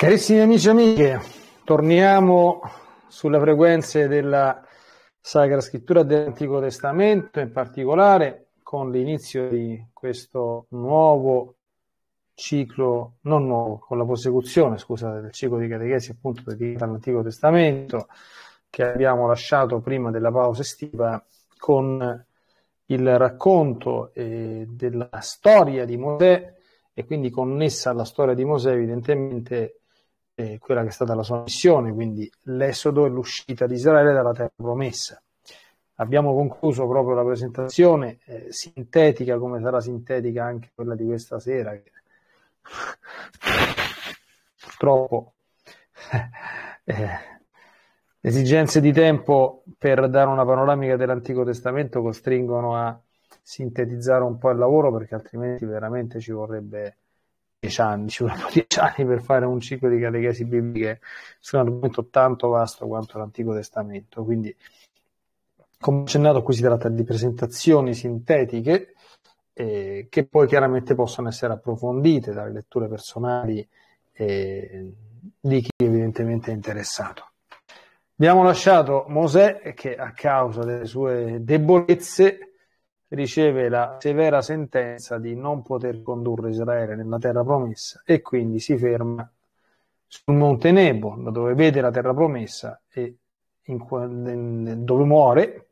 Carissimi amici e amiche, torniamo sulle frequenze della Sacra Scrittura dell'Antico Testamento, in particolare con l'inizio di questo nuovo ciclo, non nuovo, con la prosecuzione, scusate, del ciclo di catechesi appunto dedicato all'Antico Testamento che abbiamo lasciato prima della pausa estiva con il racconto eh, della storia di Mosè e quindi connessa alla storia di Mosè evidentemente eh, quella che è stata la sua missione, quindi l'esodo e l'uscita di Israele dalla terra promessa. Abbiamo concluso proprio la presentazione eh, sintetica, come sarà sintetica anche quella di questa sera, che purtroppo eh, esigenze di tempo per dare una panoramica dell'Antico Testamento costringono a sintetizzare un po' il lavoro perché altrimenti veramente ci vorrebbe anni, ci vorranno dieci anni per fare un ciclo di catechesi bibliche su un argomento tanto vasto quanto l'Antico Testamento. Quindi, come accennato, qui si tratta di presentazioni sintetiche eh, che poi chiaramente possono essere approfondite dalle letture personali eh, di chi evidentemente è interessato. Abbiamo lasciato Mosè che a causa delle sue debolezze riceve la severa sentenza di non poter condurre Israele nella terra promessa e quindi si ferma sul monte Nebo, dove vede la terra promessa e in, dove muore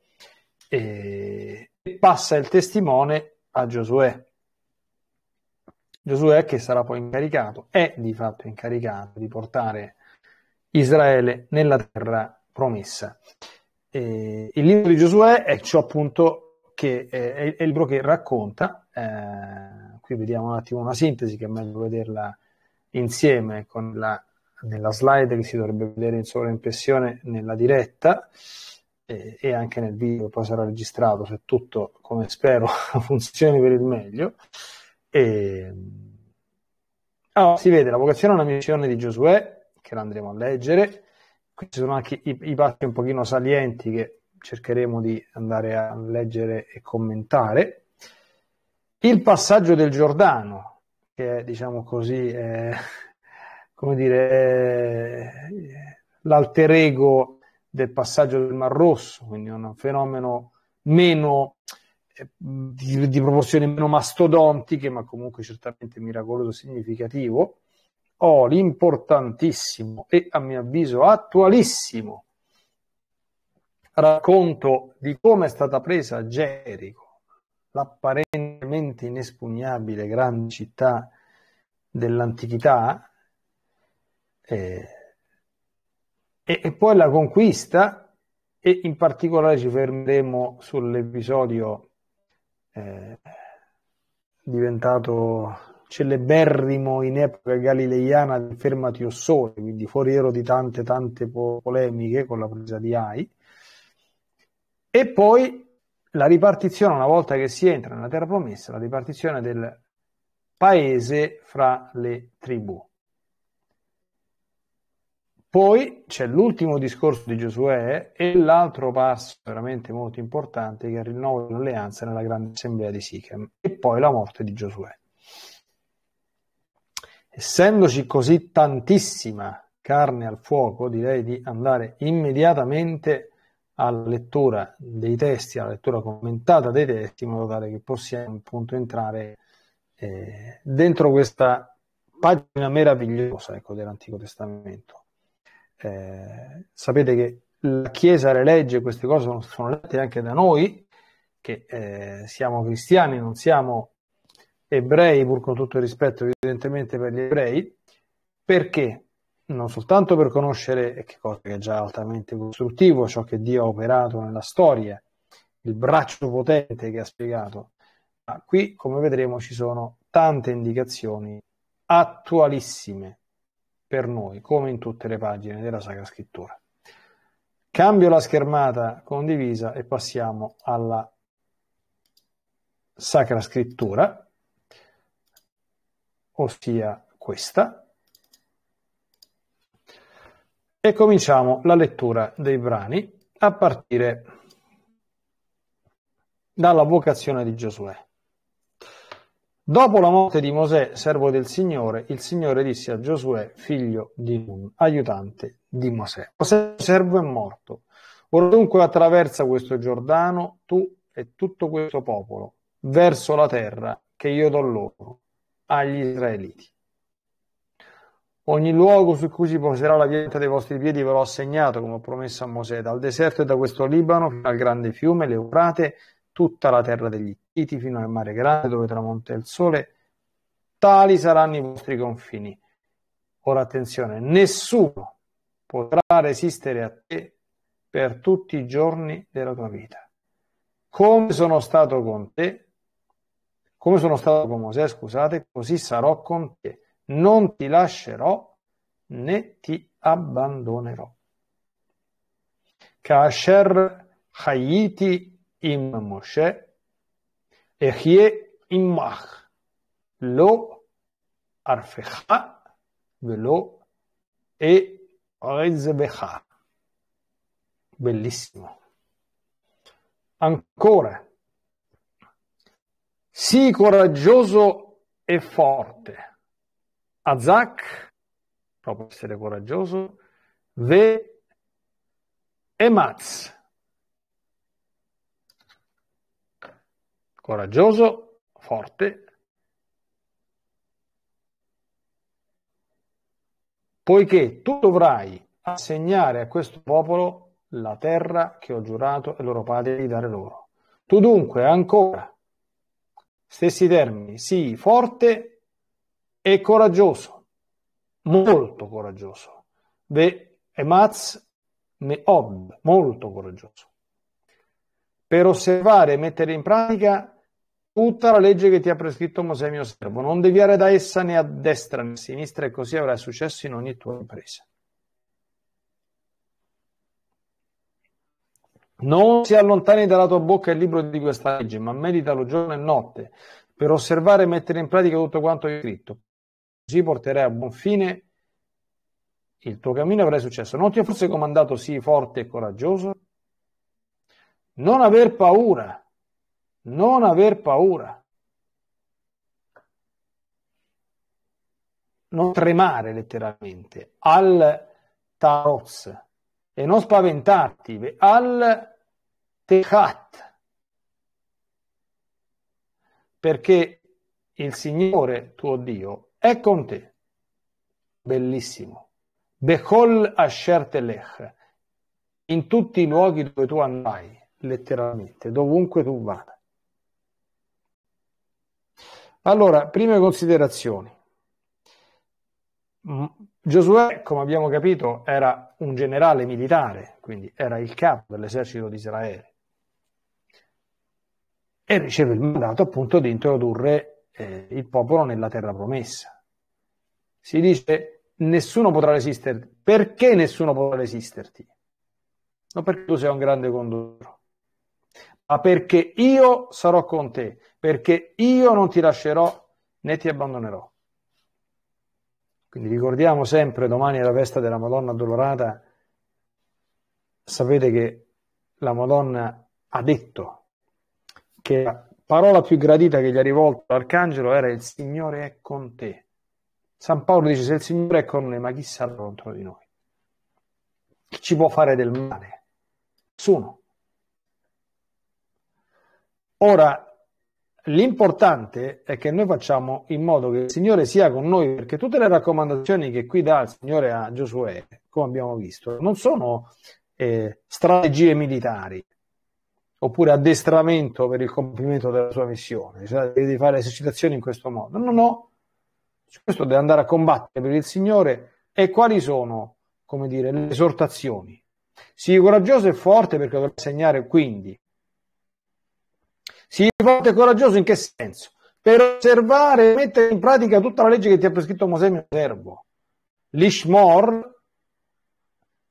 e, e passa il testimone a Giosuè. Giosuè che sarà poi incaricato, è di fatto incaricato di portare Israele nella terra promessa. E il libro di Giosuè è ciò appunto che eh, è, il libro che racconta, eh, qui vediamo un attimo una sintesi che è meglio vederla insieme con la, nella slide che si dovrebbe vedere in sovraimpressione nella diretta eh, e anche nel video che poi sarà registrato se tutto, come spero, funzioni per il meglio. E... Allora, si vede la vocazione è una missione di Giosuè, che la andremo a leggere. Qui ci sono anche i, i passi un pochino salienti che cercheremo di andare a leggere e commentare. Il passaggio del Giordano, che è, diciamo così, eh, come dire, eh, l'alter ego del passaggio del Mar Rosso, quindi un fenomeno meno eh, di, di, proporzioni meno mastodontiche, ma comunque certamente miracoloso e significativo. Ho oh, l'importantissimo e a mio avviso attualissimo racconto di come è stata presa Gerico, l'apparentemente inespugnabile grande città dell'antichità, eh, e, e poi la conquista, e in particolare ci fermeremo sull'episodio eh, diventato celeberrimo in epoca galileiana di Fermati o Sole, quindi foriero di tante tante polemiche con la presa di Ai e poi la ripartizione, una volta che si entra nella terra promessa, la ripartizione del paese fra le tribù. Poi c'è l'ultimo discorso di Giosuè e l'altro passo veramente molto importante che è il rinnovo dell'alleanza nella grande assemblea di Sichem e poi la morte di Giosuè. Essendoci così tantissima carne al fuoco, direi di andare immediatamente a alla lettura dei testi, alla lettura commentata dei testi, in modo tale che possiamo appunto entrare eh, dentro questa pagina meravigliosa ecco, dell'Antico Testamento. Eh, sapete che la Chiesa le legge, queste cose sono, sono lette anche da noi, che eh, siamo cristiani, non siamo ebrei, pur con tutto il rispetto evidentemente per gli ebrei, perché? non soltanto per conoscere, che cosa che è già altamente costruttivo, ciò che Dio ha operato nella storia, il braccio potente che ha spiegato, ma qui, come vedremo, ci sono tante indicazioni attualissime per noi, come in tutte le pagine della Sacra Scrittura. Cambio la schermata condivisa e passiamo alla Sacra Scrittura, ossia questa. E cominciamo la lettura dei brani a partire dalla vocazione di Giosuè. Dopo la morte di Mosè, servo del Signore, il Signore disse a Giosuè, figlio di Nun, aiutante di Mosè. Mosè, servo, è morto. Ora dunque attraversa questo Giordano, tu e tutto questo popolo, verso la terra che io do loro, agli Israeliti. Ogni luogo su cui si poserà la pianta dei vostri piedi ve l'ho assegnato, come ho promesso a Mosè, dal deserto e da questo Libano fino al grande fiume, l'Eufrate, tutta la terra degli Iti fino al mare grande dove tramonta il sole. Tali saranno i vostri confini. Ora attenzione, nessuno potrà resistere a te per tutti i giorni della tua vita. Come sono stato con te, come sono stato con Mosè, scusate, così sarò con te non ti lascerò né ti abbandonerò. Kasher hayiti im Moshe ehie immach lo arfecha velo e rezbecha. Bellissimo. Ancora. Sii coraggioso e forte Azak, proprio essere coraggioso, Ve e Maz. Coraggioso, forte. Poiché tu dovrai assegnare a questo popolo la terra che ho giurato ai loro padri di dare loro. Tu dunque ancora, stessi termini, sii forte è coraggioso, molto coraggioso. De Ematz Meob, molto coraggioso. Per osservare e mettere in pratica tutta la legge che ti ha prescritto Mosè mio servo, non deviare da essa né a destra né a sinistra e così avrai successo in ogni tua impresa. Non si allontani dalla tua bocca il libro di questa legge, ma meditalo giorno e notte per osservare e mettere in pratica tutto quanto è scritto. Così porterai a buon fine il tuo cammino avrai successo. Non ti ho forse comandato sii forte e coraggioso? Non aver paura, non aver paura. Non tremare letteralmente al taroz e non spaventarti al tehat. Perché il Signore tuo Dio è con te. Bellissimo. Bechol Asher Telech, in tutti i luoghi dove tu andrai, letteralmente, dovunque tu vada. Allora, prime considerazioni. Mm, Giosuè, come abbiamo capito, era un generale militare, quindi era il capo dell'esercito di Israele e riceve il mandato appunto di introdurre eh, il popolo nella terra promessa. Si dice nessuno potrà resisterti. Perché nessuno potrà resisterti? Non perché tu sei un grande condottiero, ma perché io sarò con te, perché io non ti lascerò né ti abbandonerò. Quindi ricordiamo sempre, domani è la festa della Madonna addolorata, sapete che la Madonna ha detto che parola più gradita che gli ha rivolto l'arcangelo era il Signore è con te. San Paolo dice se il Signore è con noi, ma chi sarà contro di noi? Chi ci può fare del male? Nessuno. Ora, l'importante è che noi facciamo in modo che il Signore sia con noi, perché tutte le raccomandazioni che qui dà il Signore a Giosuè, come abbiamo visto, non sono eh, strategie militari, oppure addestramento per il compimento della sua missione, cioè devi fare esercitazioni in questo modo. No, no, questo deve andare a combattere per il Signore e quali sono, come dire, le esortazioni. Sii coraggioso e forte perché dovrà segnare quindi. Sii forte e coraggioso in che senso? Per osservare e mettere in pratica tutta la legge che ti ha prescritto Mosè mio servo. L'Ishmor,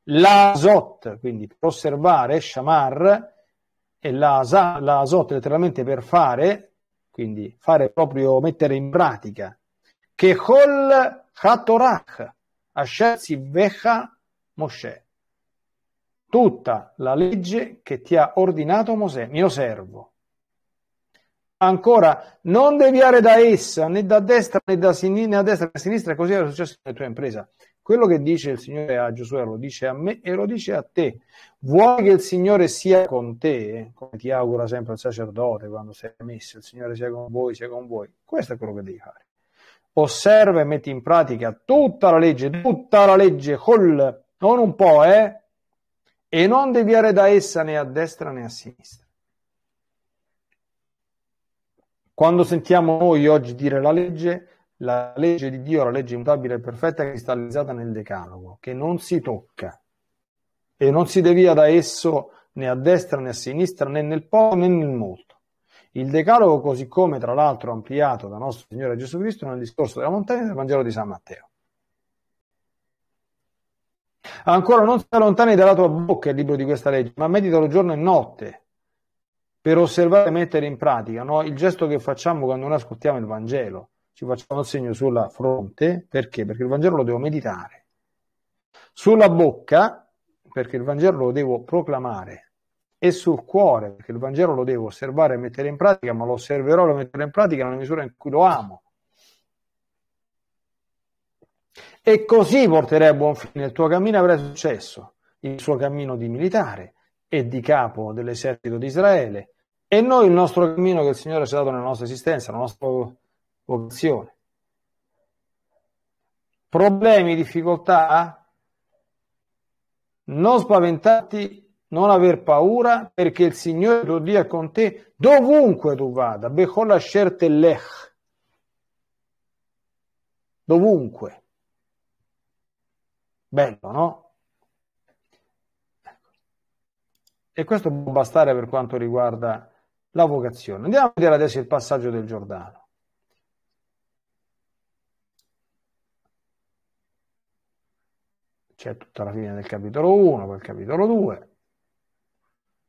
l'Azot, quindi per osservare, Shamar, e la, la SOT letteralmente per fare, quindi fare proprio, mettere in pratica, che Chol Hatorach Asher Sivecha Mosè, tutta la legge che ti ha ordinato Mosè, mio servo. Ancora, non deviare da essa né da destra né da, sinistra, né da sinistra, così era successo nella tua impresa. Quello che dice il Signore a Giosuè lo dice a me e lo dice a te. Vuoi che il Signore sia con te, come ti augura sempre il sacerdote quando sei messo, il Signore sia con voi, sia con voi. Questo è quello che devi fare. Osserva e metti in pratica tutta la legge, tutta la legge, col, non un po', eh? E non deviare da essa né a destra né a sinistra. Quando sentiamo noi oggi dire la legge, la legge di Dio, la legge immutabile e perfetta, è cristallizzata nel decalogo, che non si tocca e non si devia da esso né a destra né a sinistra né nel poco né nel molto. Il decalogo, così come tra l'altro ampliato da nostro Signore Gesù Cristo nel discorso della montagna del Vangelo di San Matteo. Ancora non si allontani dalla tua bocca il libro di questa legge, ma meditalo giorno e notte per osservare e mettere in pratica no? il gesto che facciamo quando noi ascoltiamo il Vangelo ci facciamo il segno sulla fronte, perché? Perché il Vangelo lo devo meditare. Sulla bocca, perché il Vangelo lo devo proclamare. E sul cuore, perché il Vangelo lo devo osservare e mettere in pratica, ma lo osserverò e lo metterò in pratica nella misura in cui lo amo. E così porterai a buon fine il tuo cammino e avrai successo, il suo cammino di militare e di capo dell'esercito di Israele. E noi il nostro cammino che il Signore ci ha dato nella nostra esistenza, la nostra vocazione. Problemi, difficoltà? Non spaventarti, non aver paura, perché il Signore lo dia con te dovunque tu vada. Bechol asher telech. Dovunque. Bello, no? E questo può bastare per quanto riguarda la vocazione. Andiamo a vedere adesso il passaggio del Giordano. c'è tutta la fine del capitolo 1, poi il capitolo 2.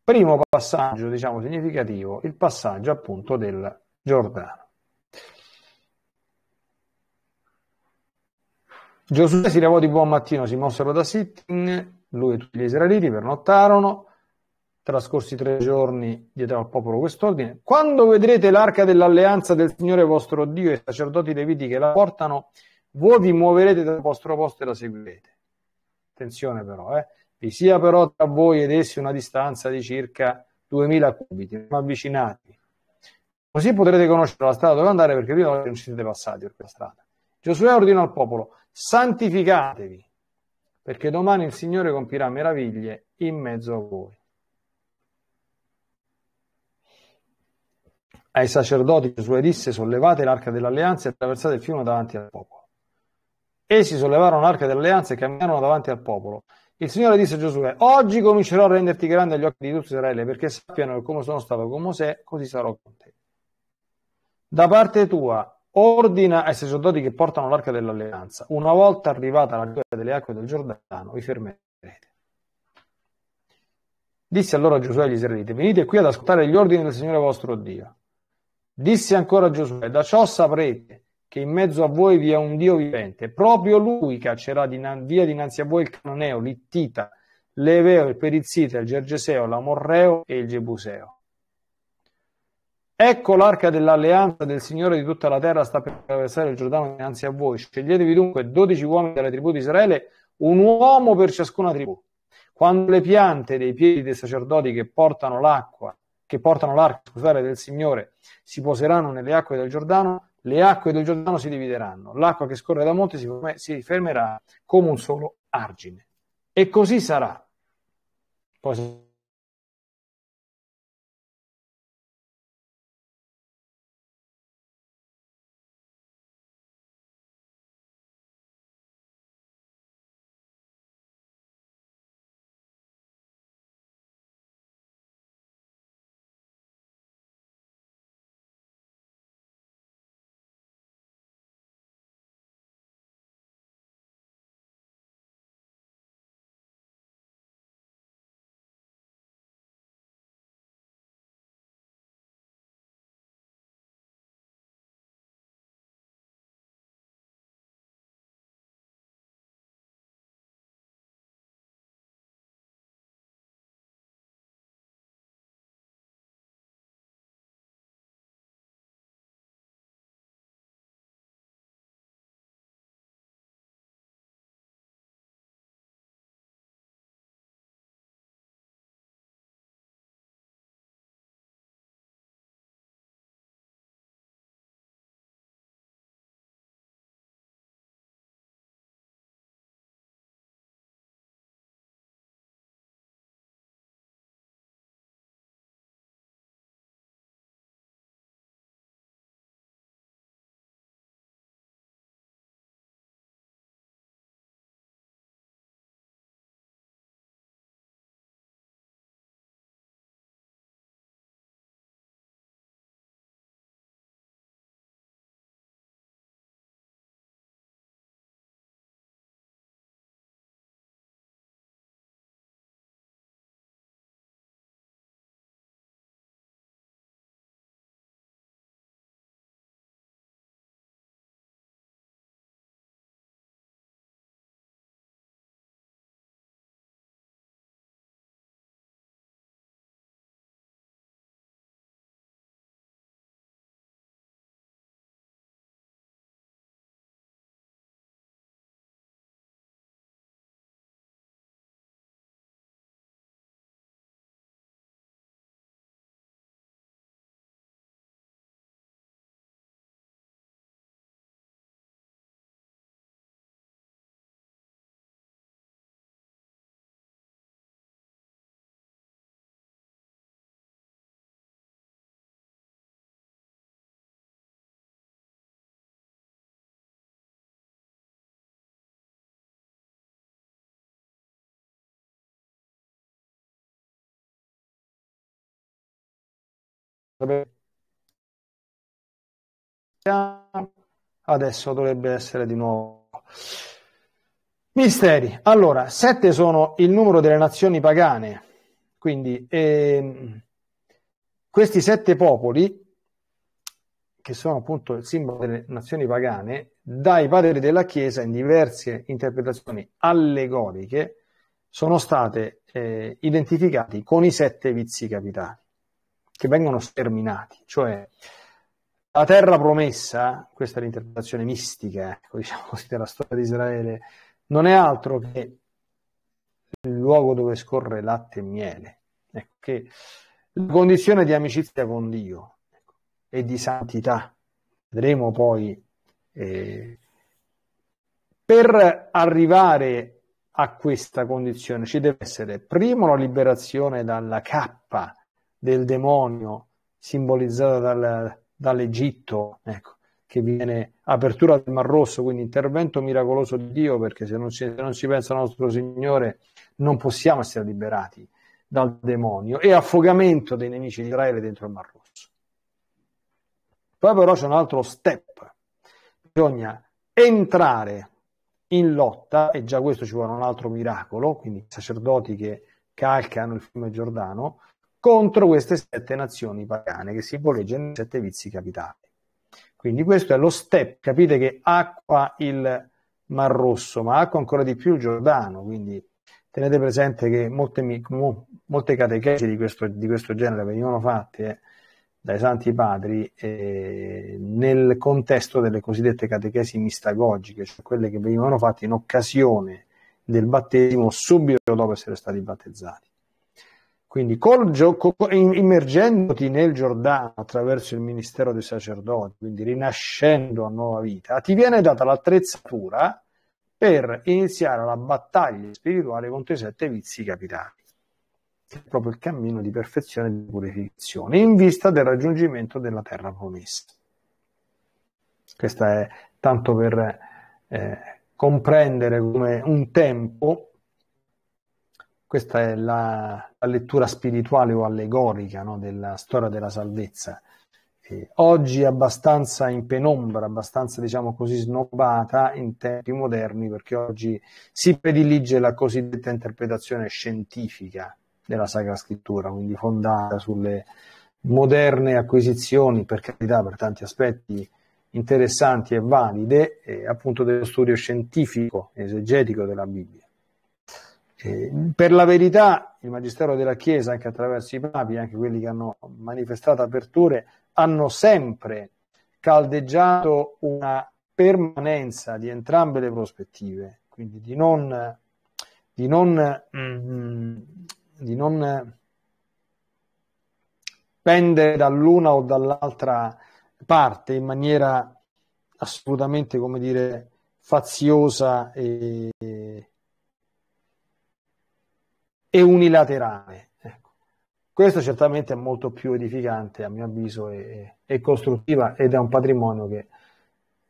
Primo passaggio, diciamo, significativo, il passaggio appunto del Giordano. Giosuè si levò di buon mattino, si mossero da Sitting, lui e tutti gli israeliti pernottarono, trascorsi tre giorni dietro al popolo quest'ordine. Quando vedrete l'arca dell'alleanza del Signore vostro Dio e i sacerdoti leviti che la portano, voi vi muoverete dal vostro posto e la seguirete attenzione però, eh, vi sia però tra voi ed essi una distanza di circa 2000 cubiti, non avvicinati. Così potrete conoscere la strada dove andare perché prima non ci siete passati per quella strada. Giosuè ordina al popolo, santificatevi, perché domani il Signore compirà meraviglie in mezzo a voi. Ai sacerdoti Giosuè disse, sollevate l'arca dell'alleanza e attraversate il fiume davanti al popolo. Essi sollevarono l'arca dell'alleanza e camminarono davanti al popolo. Il Signore disse a Giosuè, oggi comincerò a renderti grande agli occhi di tutto Israele, perché sappiano che come sono stato con Mosè, così sarò con te. Da parte tua, ordina ai sacerdoti che portano l'arca dell'alleanza, una volta arrivata la riva delle acque del Giordano, vi fermerete. Disse allora Giosuè agli Israeliti, venite qui ad ascoltare gli ordini del Signore vostro Dio. Disse ancora Giosuè, da ciò saprete che in mezzo a voi vi è un Dio vivente. Proprio lui caccerà dinan- via dinanzi a voi il Cananeo, l'Ittita, l'Eveo, il Perizita, il Gergeseo, l'Amorreo e il Gebuseo. Ecco l'arca dell'alleanza del Signore di tutta la terra sta per attraversare il Giordano dinanzi a voi. Sceglietevi dunque dodici uomini della tribù di Israele, un uomo per ciascuna tribù. Quando le piante dei piedi dei sacerdoti che portano l'acqua, che portano l'arca, del Signore, si poseranno nelle acque del Giordano, le acque del Giordano si divideranno, l'acqua che scorre da monte si, si fermerà come un solo argine. E così sarà. Poi adesso dovrebbe essere di nuovo misteri allora sette sono il numero delle nazioni pagane quindi ehm, questi sette popoli che sono appunto il simbolo delle nazioni pagane dai padri della chiesa in diverse interpretazioni allegoriche sono state eh, identificati con i sette vizi capitali che vengono sterminati, cioè la terra promessa, questa è l'interpretazione mistica, ecco, diciamo così, della storia di Israele, non è altro che il luogo dove scorre latte e miele, ecco, che la condizione di amicizia con Dio ecco, e di santità. Vedremo poi eh, per arrivare a questa condizione ci deve essere prima la liberazione dalla cappa del demonio simbolizzata dal, dall'Egitto, ecco, che viene apertura del Mar Rosso, quindi intervento miracoloso di Dio, perché se non ci, se non si pensa al nostro Signore non possiamo essere liberati dal demonio, e affogamento dei nemici di Israele dentro il Mar Rosso. Poi però c'è un altro step, bisogna entrare in lotta, e già questo ci vuole un altro miracolo, quindi sacerdoti che calcano il fiume Giordano, contro queste sette nazioni pagane che si simboleggiano i sette vizi capitali. Quindi questo è lo step, capite che acqua il Mar Rosso, ma acqua ancora di più il Giordano, quindi tenete presente che molte, molte catechesi di questo, di questo genere venivano fatte eh, dai Santi Padri eh, nel contesto delle cosiddette catechesi mistagogiche, cioè quelle che venivano fatte in occasione del battesimo subito dopo essere stati battezzati. Quindi col gioco, immergendoti nel Giordano attraverso il ministero dei sacerdoti, quindi rinascendo a nuova vita, ti viene data l'attrezzatura per iniziare la battaglia spirituale contro i sette vizi capitali, che è proprio il cammino di perfezione e di purificazione, in vista del raggiungimento della terra promessa. Questa è tanto per eh, comprendere come un tempo questa è la, la lettura spirituale o allegorica no, della storia della salvezza. E oggi abbastanza in penombra, abbastanza diciamo così snobbata in tempi moderni, perché oggi si predilige la cosiddetta interpretazione scientifica della Sacra Scrittura, quindi fondata sulle moderne acquisizioni, per carità, per tanti aspetti interessanti e valide, e appunto dello studio scientifico, esegetico della Bibbia. Eh, per la verità, il Magistero della Chiesa, anche attraverso i papi, anche quelli che hanno manifestato aperture, hanno sempre caldeggiato una permanenza di entrambe le prospettive, quindi di non, di non, mm, di non pendere dall'una o dall'altra parte in maniera assolutamente, come dire, faziosa e, e unilaterale. Ecco. Questo certamente è molto più edificante, a mio avviso, e, e costruttiva ed è un patrimonio che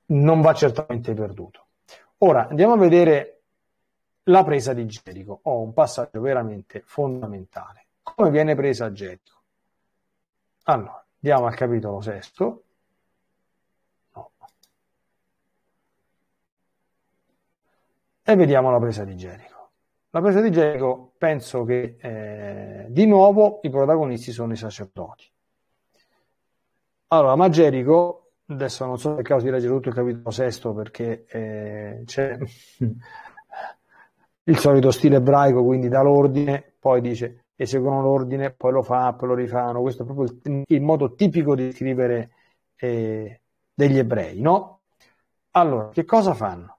non va certamente perduto. Ora andiamo a vedere la presa di Gerico, oh, un passaggio veramente fondamentale. Come viene presa Gerico? Allora, andiamo al capitolo sesto. E vediamo la presa di Gerico. La presa di Gerico, penso che eh, di nuovo i protagonisti sono i sacerdoti. Allora, ma Gerico, adesso non so se è il caso di leggere tutto il capitolo sesto perché eh, c'è il solito stile ebraico, quindi dà l'ordine, poi dice eseguono l'ordine, poi lo fa, poi lo rifanno. Questo è proprio il, il modo tipico di scrivere eh, degli ebrei, no? Allora, che cosa fanno?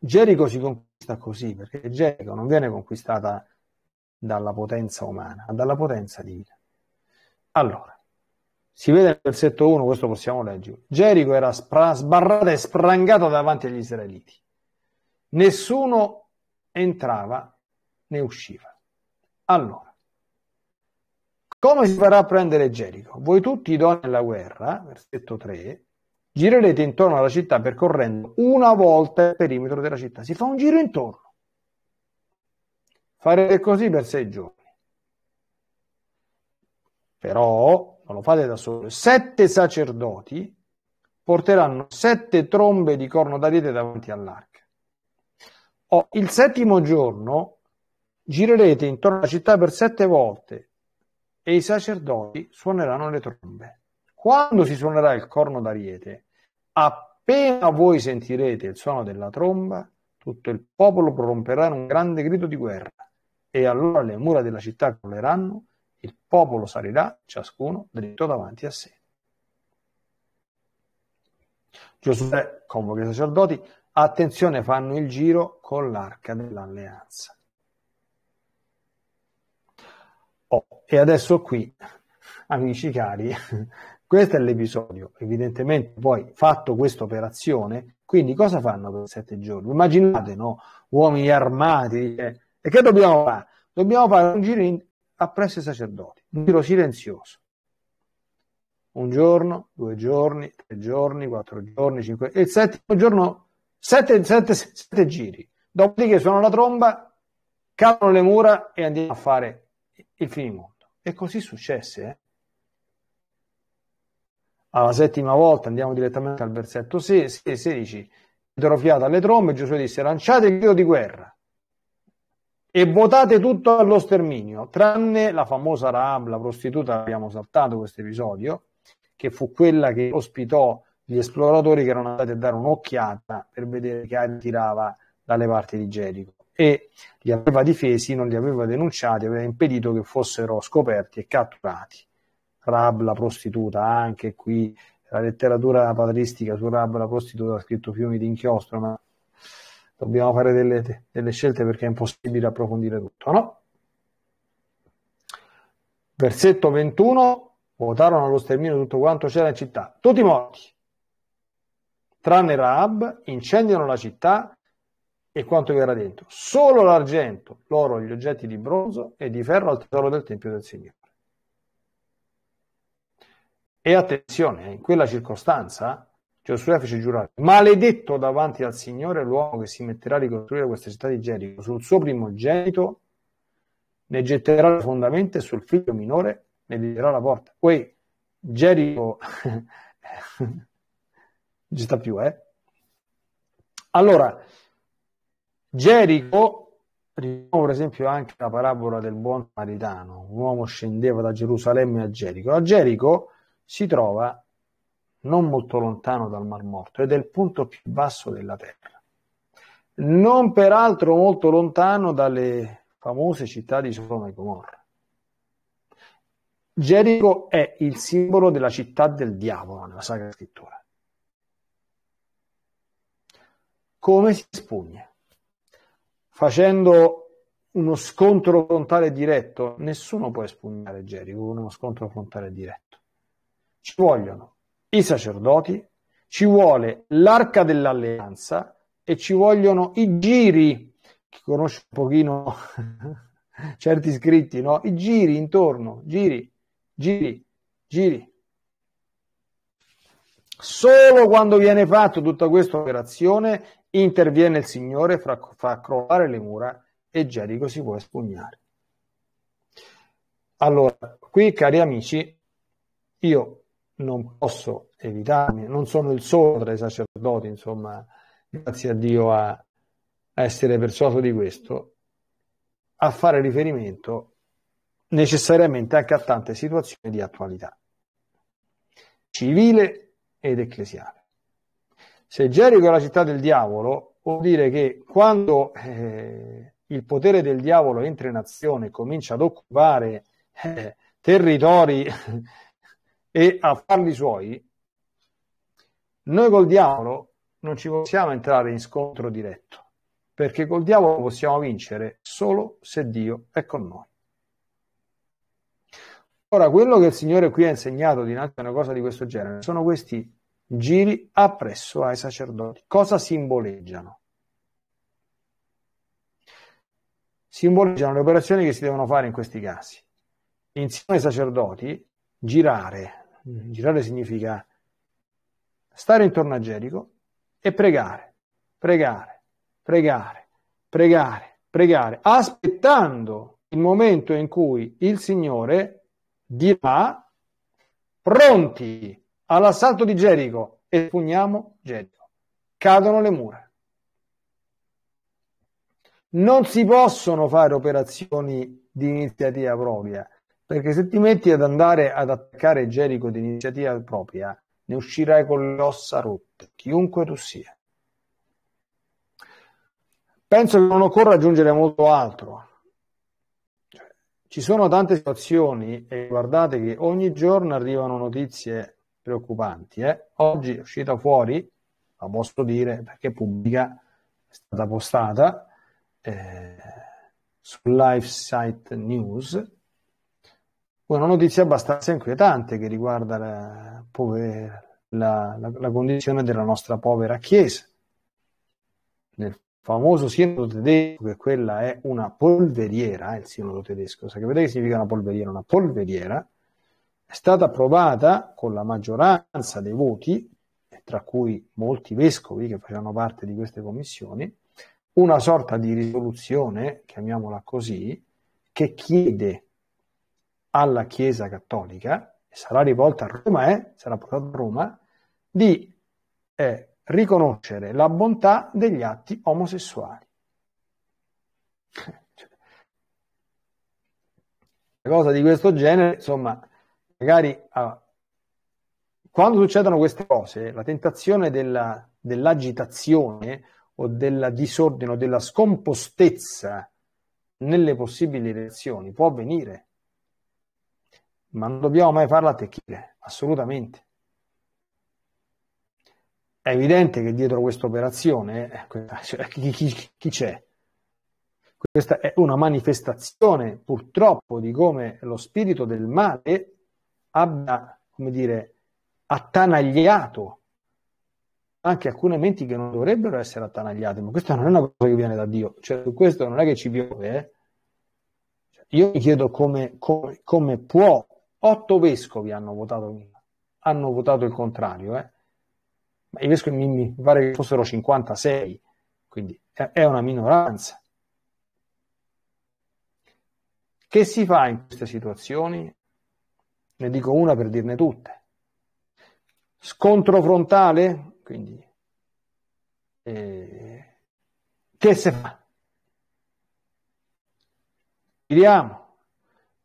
Gerico si conclude così, perché Gerico non viene conquistata dalla potenza umana, ma dalla potenza divina. Allora, si vede nel versetto 1, questo possiamo leggere. Gerico era spra- sbarrata e sprangata davanti agli israeliti. Nessuno entrava né usciva. Allora, come si farà a prendere Gerico? Voi tutti i doni alla guerra, versetto 3, girerete intorno alla città percorrendo una volta il perimetro della città. Si fa un giro intorno. Farete così per sei giorni. Però non lo fate da solo. Sette sacerdoti porteranno sette trombe di corno d'ariete davanti all'arca. Oh, il settimo giorno girerete intorno alla città per sette volte e i sacerdoti suoneranno le trombe. Quando si suonerà il corno d'ariete, Appena voi sentirete il suono della tromba, tutto il popolo proromperà in un grande grido di guerra, e allora le mura della città crolleranno, il popolo salirà, ciascuno dritto davanti a sé. Giosuè convoca i sacerdoti, attenzione, fanno il giro con l'arca dell'alleanza. Oh, e adesso qui, amici cari, questo è l'episodio. Evidentemente poi fatto questa operazione, quindi cosa fanno per sette giorni? Immaginate, no? Uomini armati. Eh. E che dobbiamo fare? Dobbiamo fare un giro in, appresso i sacerdoti, un giro silenzioso. Un giorno, due giorni, tre giorni, quattro giorni, cinque... E il settimo giorno, sette, sette, sette giri. Dopodiché suona la tromba, cavano le mura e andiamo a fare il finimondo. E così successe, eh? alla settima volta andiamo direttamente al versetto 16, 16 diedero alle trombe, Gesù disse lanciate il grido di guerra e votate tutto allo sterminio, tranne la famosa Raab, la prostituta, abbiamo saltato questo episodio, che fu quella che ospitò gli esploratori che erano andati a dare un'occhiata per vedere che aria tirava dalle parti di Gerico e li aveva difesi, non li aveva denunciati, aveva impedito che fossero scoperti e catturati. Rab, la prostituta, anche qui la letteratura padristica su Rab, la prostituta, ha scritto fiumi di inchiostro, ma dobbiamo fare delle, delle scelte perché è impossibile approfondire tutto, no? Versetto 21, votarono allo sterminio tutto quanto c'era in città, tutti morti, tranne Rab, incendiano la città e quanto vi era dentro, solo l'argento, l'oro, gli oggetti di bronzo e di ferro al tesoro del Tempio del Signore. E attenzione, eh, in quella circostanza Giosuè fece giurare, maledetto davanti al Signore l'uomo che si metterà a ricostruire questa città di Gerico, sul suo primogenito ne getterà le fondamenta e sul figlio minore ne dirà la porta. Poi Gerico ci sta più, eh? Allora, Gerico, ricordiamo per esempio anche la parabola del buon maritano, un uomo scendeva da Gerusalemme a Gerico. A Gerico si trova non molto lontano dal Mar Morto ed è il punto più basso della Terra, non peraltro molto lontano dalle famose città di Sodoma e Gomorra. Gerico è il simbolo della città del diavolo nella Sacra Scrittura. Come si spugna? Facendo uno scontro frontale diretto, nessuno può espugnare Gerico con uno scontro frontale diretto ci vogliono i sacerdoti, ci vuole l'arca dell'alleanza e ci vogliono i giri, chi conosce un pochino certi scritti, no? I giri intorno, giri, giri, giri. Solo quando viene fatto tutta questa operazione interviene il Signore, fra, fa crollare le mura e Gerico si può espugnare. Allora, qui cari amici, io non posso evitarmi, non sono il solo tra i sacerdoti, insomma, grazie a Dio a, a essere persuaso di questo, a fare riferimento necessariamente anche a tante situazioni di attualità, civile ed ecclesiale. Se Gerico è la città del diavolo, vuol dire che quando eh, il potere del diavolo entra in azione e comincia ad occupare eh, territori e a farli suoi, noi col diavolo non ci possiamo entrare in scontro diretto, perché col diavolo possiamo vincere solo se Dio è con noi. Ora, quello che il Signore qui ha insegnato dinanzi a una cosa di questo genere sono questi giri appresso ai sacerdoti. Cosa simboleggiano? Simboleggiano le operazioni che si devono fare in questi casi. Insieme ai sacerdoti girare. Girare significa stare intorno a Gerico e pregare, pregare, pregare, pregare, pregare, aspettando il momento in cui il Signore dirà pronti all'assalto di Gerico e pugniamo Gerico. Cadono le mura. Non si possono fare operazioni di iniziativa propria perché se ti metti ad andare ad attaccare Gerico di iniziativa propria, ne uscirai con le ossa rotte, chiunque tu sia. Penso che non occorra aggiungere molto altro. Cioè, ci sono tante situazioni e guardate che ogni giorno arrivano notizie preoccupanti. Eh? Oggi è uscita fuori, la posso dire perché è pubblica, è stata postata eh, sul live site news, una notizia abbastanza inquietante che riguarda la, la, la, la condizione della nostra povera Chiesa. Nel famoso sinodo tedesco, che quella è una polveriera, eh, il sinodo tedesco, sapete che significa una polveriera? Una polveriera è stata approvata con la maggioranza dei voti, tra cui molti vescovi che facevano parte di queste commissioni, una sorta di risoluzione, chiamiamola così, che chiede alla Chiesa Cattolica, e sarà rivolta a Roma, eh, sarà portata a Roma, di eh, riconoscere la bontà degli atti omosessuali. Cioè, una cosa di questo genere, insomma, magari ah, quando succedono queste cose, la tentazione della, dell'agitazione o del disordine o della scompostezza nelle possibili reazioni può avvenire ma non dobbiamo mai farla attecchire, assolutamente. È evidente che dietro questa operazione eh, cioè, chi, chi, chi, c'è? Questa è una manifestazione purtroppo di come lo spirito del male abbia, come dire, attanagliato anche alcune menti che non dovrebbero essere attanagliate, ma questa non è una cosa che viene da Dio, cioè questo non è che ci piove, eh? Cioè, io mi chiedo come, come, come, può Otto vescovi hanno votato, hanno votato il contrario. Eh. Ma i vescovi mi pare che fossero 56, quindi è una minoranza. Che si fa in queste situazioni? Ne dico una per dirne tutte. Scontro frontale, quindi eh, che si fa? Giriamo,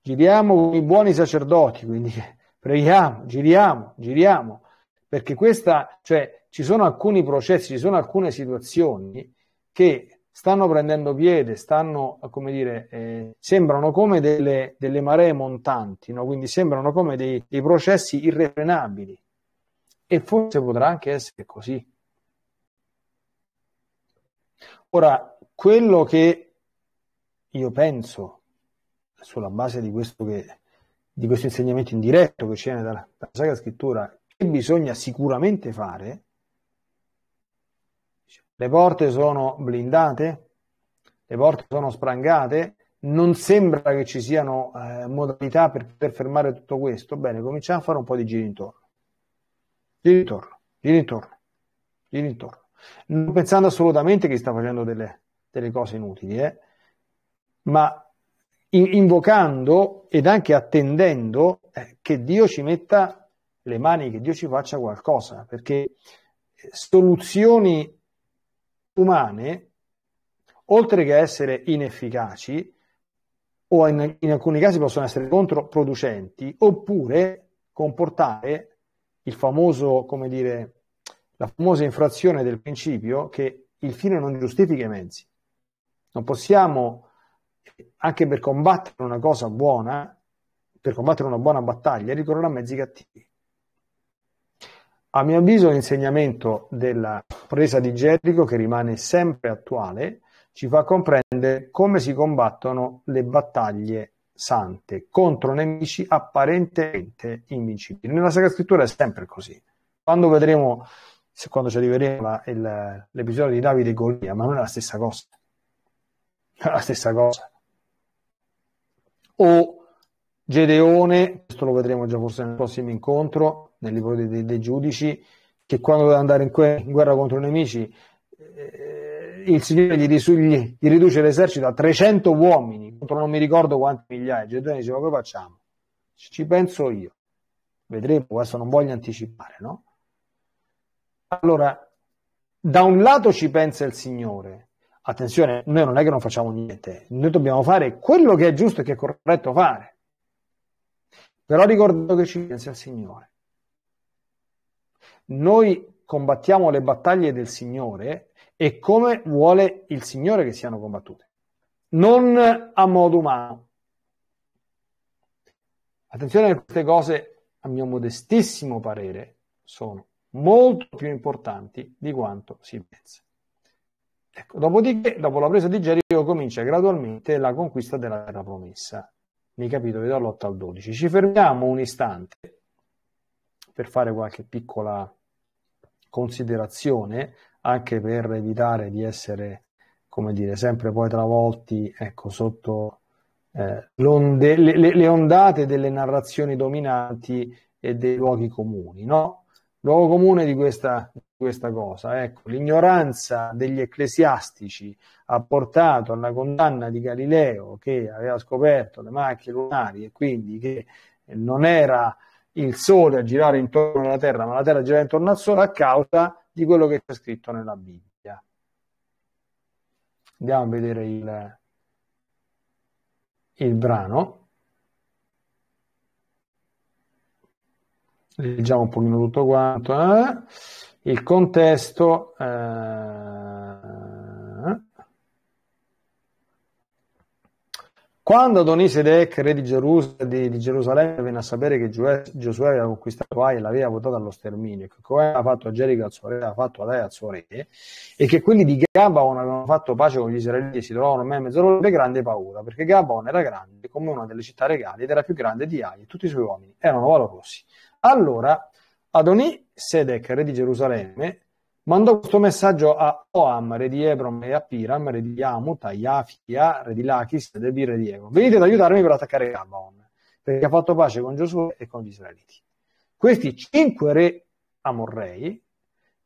giriamo i buoni sacerdoti, quindi preghiamo, giriamo, giriamo, perché questa, cioè, ci sono alcuni processi, ci sono alcune situazioni che stanno prendendo piede, stanno, come dire, eh, sembrano come delle, delle maree montanti, no? quindi sembrano come dei, dei processi irrefrenabili. E forse potrà anche essere così. Ora, quello che io penso sulla base di questo, che, di questo insegnamento indiretto che ci viene dalla, dalla Sacra Scrittura, che bisogna sicuramente fare, le porte sono blindate, le porte sono sprangate, non sembra che ci siano eh, modalità per poter fermare tutto questo, bene, cominciamo a fare un po' di giri intorno. Giri intorno, giri intorno, giri intorno. Non pensando assolutamente che si sta facendo delle, delle cose inutili, eh? ma invocando ed anche attendendo eh, che Dio ci metta le mani, che Dio ci faccia qualcosa, perché eh, soluzioni umane, oltre che essere inefficaci, o in, in alcuni casi possono essere controproducenti, oppure comportare il famoso, come dire, la famosa infrazione del principio che il fine non giustifica i mezzi. Non possiamo anche per combattere una cosa buona, per combattere una buona battaglia, ricorrerà a mezzi cattivi. A mio avviso l'insegnamento della presa di Gerico, che rimane sempre attuale, ci fa comprendere come si combattono le battaglie sante contro nemici apparentemente invincibili. Nella Sacra Scrittura è sempre così. Quando vedremo, quando ci arriveremo l'episodio di Davide e Golia, ma non è la stessa cosa. È la stessa cosa o Gedeone, questo lo vedremo già forse nel prossimo incontro, nel libro dei, dei, dei giudici, che quando deve andare in, que- in guerra contro i nemici, eh, il Signore gli, risu- gli, gli, riduce l'esercito a 300 uomini, contro non mi ricordo quanti migliaia. Gedeone diceva, che facciamo? Ci penso io. Vedremo, questo non voglio anticipare, no? Allora, da un lato ci pensa il Signore, attenzione, noi non è che non facciamo niente, noi dobbiamo fare quello che è giusto e che è corretto fare. Però ricordo che ci pensa il Signore. Noi combattiamo le battaglie del Signore e come vuole il Signore che siano combattute, non a modo umano. Attenzione a queste cose, a mio modestissimo parere, sono molto più importanti di quanto si pensa. Ecco, dopodiché, dopo la presa di Gerico, comincia gradualmente la conquista della terra promessa, nei capitoli dall'8 al 12. Ci fermiamo un istante per fare qualche piccola considerazione, anche per evitare di essere, come dire, sempre poi travolti ecco, sotto eh, le, le ondate delle narrazioni dominanti e dei luoghi comuni, no? luogo comune di questa, di questa cosa. Ecco, l'ignoranza degli ecclesiastici ha portato alla condanna di Galileo che aveva scoperto le macchie lunari e quindi che non era il Sole a girare intorno alla Terra, ma la Terra girava intorno al Sole a causa di quello che c'è scritto nella Bibbia. Andiamo a vedere il, il brano. leggiamo un pochino tutto quanto. Eh? Il contesto. Eh... Quando Donisedec, re di, Gerus- di, di, Gerusalemme, venne a sapere che Giosuè aveva conquistato Ai e l'aveva votato allo sterminio, che Coe aveva fatto a Gerico al suo re, aveva fatto ad Ai al suo re, e che quelli di Gabaon avevano fatto pace con gli israeliti e si trovavano me a mezz'ora, grande paura, perché Gabaon era grande come una delle città regali ed era più grande di Ai e tutti i suoi uomini erano valorosi. Allora Adonì, Sedec, re di Gerusalemme, mandò questo messaggio a Oam, re di Ebron, e a Piram, re di Amut, a Iafia, re di Lachis, e Debir, re di Ego. Venite ad aiutarmi per attaccare Gabon, perché ha fatto pace con Giosuè e con gli israeliti. Questi cinque re amorrei,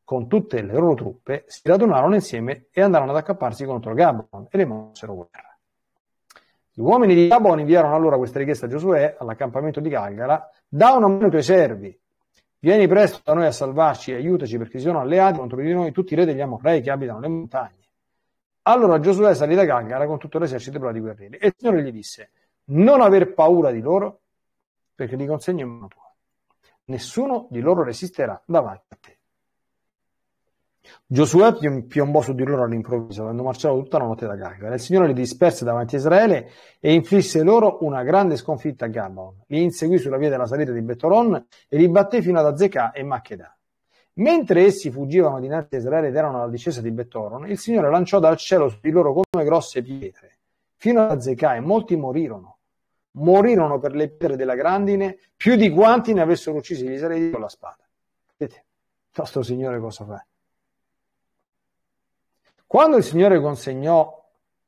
con tutte le loro truppe, si radunarono insieme e andarono ad accapparsi contro Gabon e le mossero guerra. Gli uomini di Gabon inviarono allora questa richiesta a Giosuè all'accampamento di Galgara, da una mano ai tuoi servi, vieni presto da noi a salvarci e aiutaci perché si sono alleati contro di noi tutti i re degli Amorrei che abitano le montagne. Allora Giosuè salì da Galgara con tutto l'esercito per la guerrieri e il Signore gli disse, non aver paura di loro perché li consegno in mano tua. Nessuno di loro resisterà davanti a te. Giosuè piombò su di loro all'improvviso, avendo marciato tutta la notte da Galgara. Il Signore li disperse davanti a Israele e inflisse loro una grande sconfitta a Gabaon. Li inseguì sulla via della salita di Betoron e li batté fino ad Azekà e Macheda. Mentre essi fuggivano dinanzi a Israele ed erano alla discesa di Betoron, il Signore lanciò dal cielo su di loro come grosse pietre, fino ad Azekà e molti morirono. Morirono per le pietre della grandine più di quanti ne avessero uccisi gli israeliti con la spada. Vedete, il nostro Signore cosa fa? Quando il Signore consegnò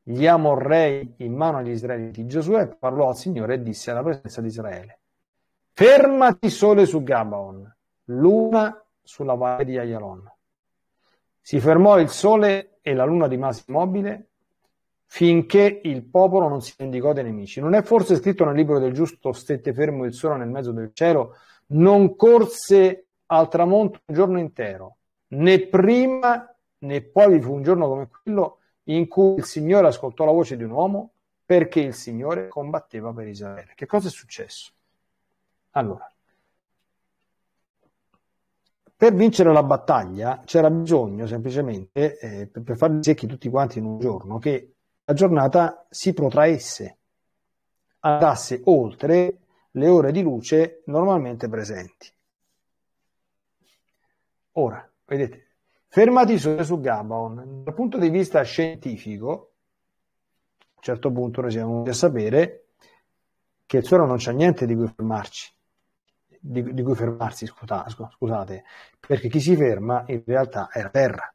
gli amorrei in mano agli israeliti, Giosuè parlò al Signore e disse alla presenza di Israele, fermati sole su Gabaon, luna sulla valle di Ayalon. Si fermò il sole e la luna rimase immobile finché il popolo non si vendicò dei nemici. Non è forse scritto nel libro del giusto stette fermo il sole nel mezzo del cielo, non corse al tramonto un giorno intero, né prima Né poi vi fu un giorno come quello in cui il Signore ascoltò la voce di un uomo perché il Signore combatteva per Israele. Che cosa è successo? Allora, per vincere la battaglia c'era bisogno semplicemente, eh, per, per farli secchi tutti quanti in un giorno, che la giornata si protraesse, andasse oltre le ore di luce normalmente presenti. Ora, vedete, Fermati solo su Gabon, dal punto di vista scientifico, a un certo punto noi siamo venuti a sapere che il suolo non c'è niente di cui fermarci, di, di cui fermarsi, scusa, scusate, perché chi si ferma in realtà è la terra.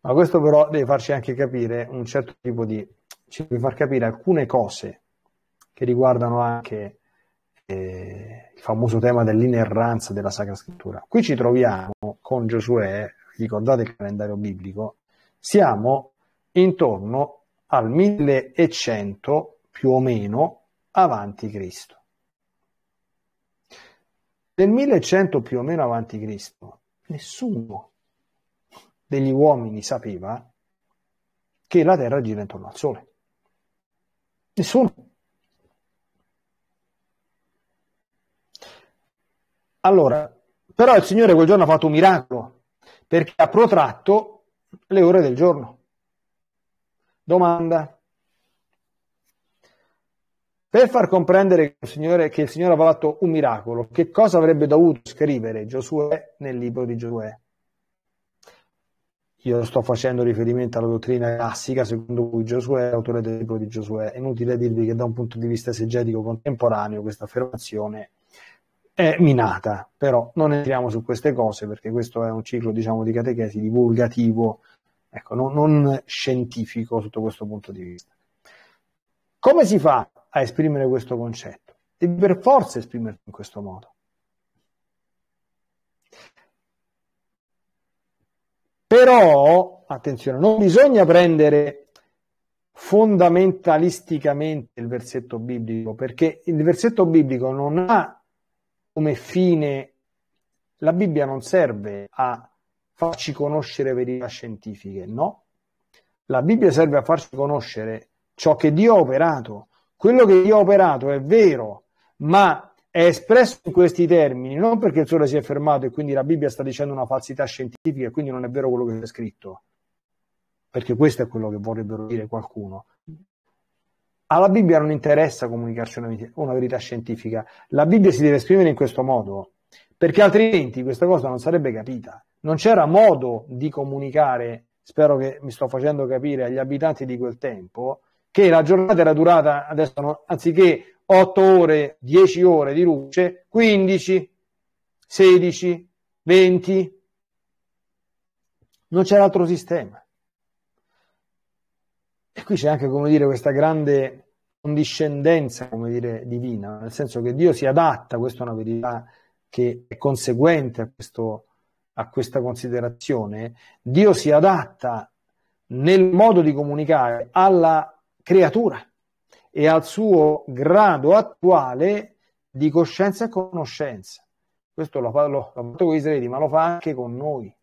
Ma questo però deve farci anche capire un certo tipo di, ci deve far capire alcune cose che riguardano anche eh, il famoso tema dell'inerranza della Sacra Scrittura. Qui ci troviamo con Giosuè, ricordate il calendario biblico, siamo intorno al 1100 più o meno avanti Cristo. Nel 1100 più o meno avanti Cristo, nessuno degli uomini sapeva che la Terra gira intorno al Sole. Nessuno. Allora, però il Signore quel giorno ha fatto un miracolo, perché ha protratto le ore del giorno. Domanda. Per far comprendere che il, Signore, che il Signore aveva fatto un miracolo, che cosa avrebbe dovuto scrivere Giosuè nel libro di Giosuè? Io sto facendo riferimento alla dottrina classica secondo cui Giosuè è autore del libro di Giosuè. È inutile dirvi che da un punto di vista esegetico contemporaneo questa affermazione è minata, però non entriamo su queste cose perché questo è un ciclo diciamo, di catechesi divulgativo, ecco, non, non scientifico sotto questo punto di vista. Come si fa a esprimere questo concetto? Devi per forza esprimerlo in questo modo. Però, attenzione, non bisogna prendere fondamentalisticamente il versetto biblico, perché il versetto biblico non ha come fine. La Bibbia non serve a farci conoscere verità scientifiche, no? La Bibbia serve a farci conoscere ciò che Dio ha operato. Quello che Dio ha operato è vero, ma è espresso in questi termini, non perché il sole si è fermato e quindi la Bibbia sta dicendo una falsità scientifica e quindi non è vero quello che c'è scritto, perché questo è quello che vorrebbero dire qualcuno alla Bibbia non interessa comunicarci una, una verità scientifica, la Bibbia si deve esprimere in questo modo, perché altrimenti questa cosa non sarebbe capita. Non c'era modo di comunicare, spero che mi sto facendo capire, agli abitanti di quel tempo, che la giornata era durata, adesso no, anziché 8 ore, 10 ore di luce, 15, 16, 20. Non c'era altro sistema. E qui c'è anche, come dire, questa grande condiscendenza, come dire, divina, nel senso che Dio si adatta, questa è una verità che è conseguente a, questo, a questa considerazione, Dio si adatta nel modo di comunicare alla creatura e al suo grado attuale di coscienza e conoscenza. Questo lo ha fatto con gli israeliti, ma lo fa anche con noi.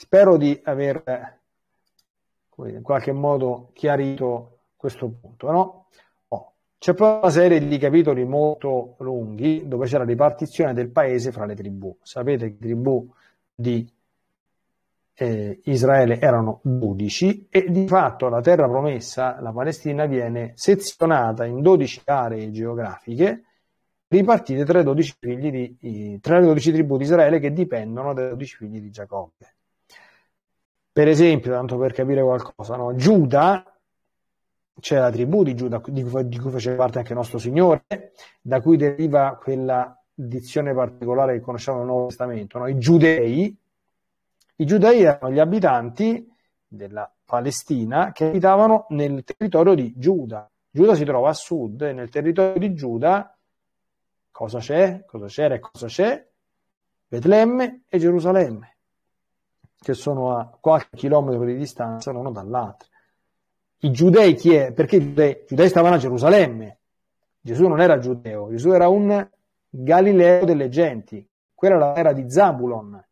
Spero di aver eh, in qualche modo chiarito questo punto. No? Oh. C'è poi una serie di capitoli molto lunghi dove c'è la ripartizione del paese fra le tribù. Sapete che tribù di eh, Israele erano 12 e di fatto la terra promessa, la Palestina, viene sezionata in 12 aree geografiche ripartite tra, 12 di, tra le 12 tribù di Israele che dipendono dai 12 figli di Giacobbe. Per esempio, tanto per capire qualcosa, no? Giuda, c'è la tribù di Giuda, di cui, di cui faceva parte anche nostro Signore, da cui deriva quella dizione particolare che conosciamo nel Nuovo Testamento, no? i giudei. I giudei erano gli abitanti della Palestina che abitavano nel territorio di Giuda. Giuda si trova a sud e nel territorio di Giuda cosa c'è? Cosa c'era e cosa c'è? Betlemme e Gerusalemme che sono a qualche chilometro di distanza l'uno dall'altro. I giudei chi è? Perché i giudei, giudei stavano a Gerusalemme. Gesù non era giudeo, Gesù era un Galileo delle genti. Quella era la terra di Zabulon,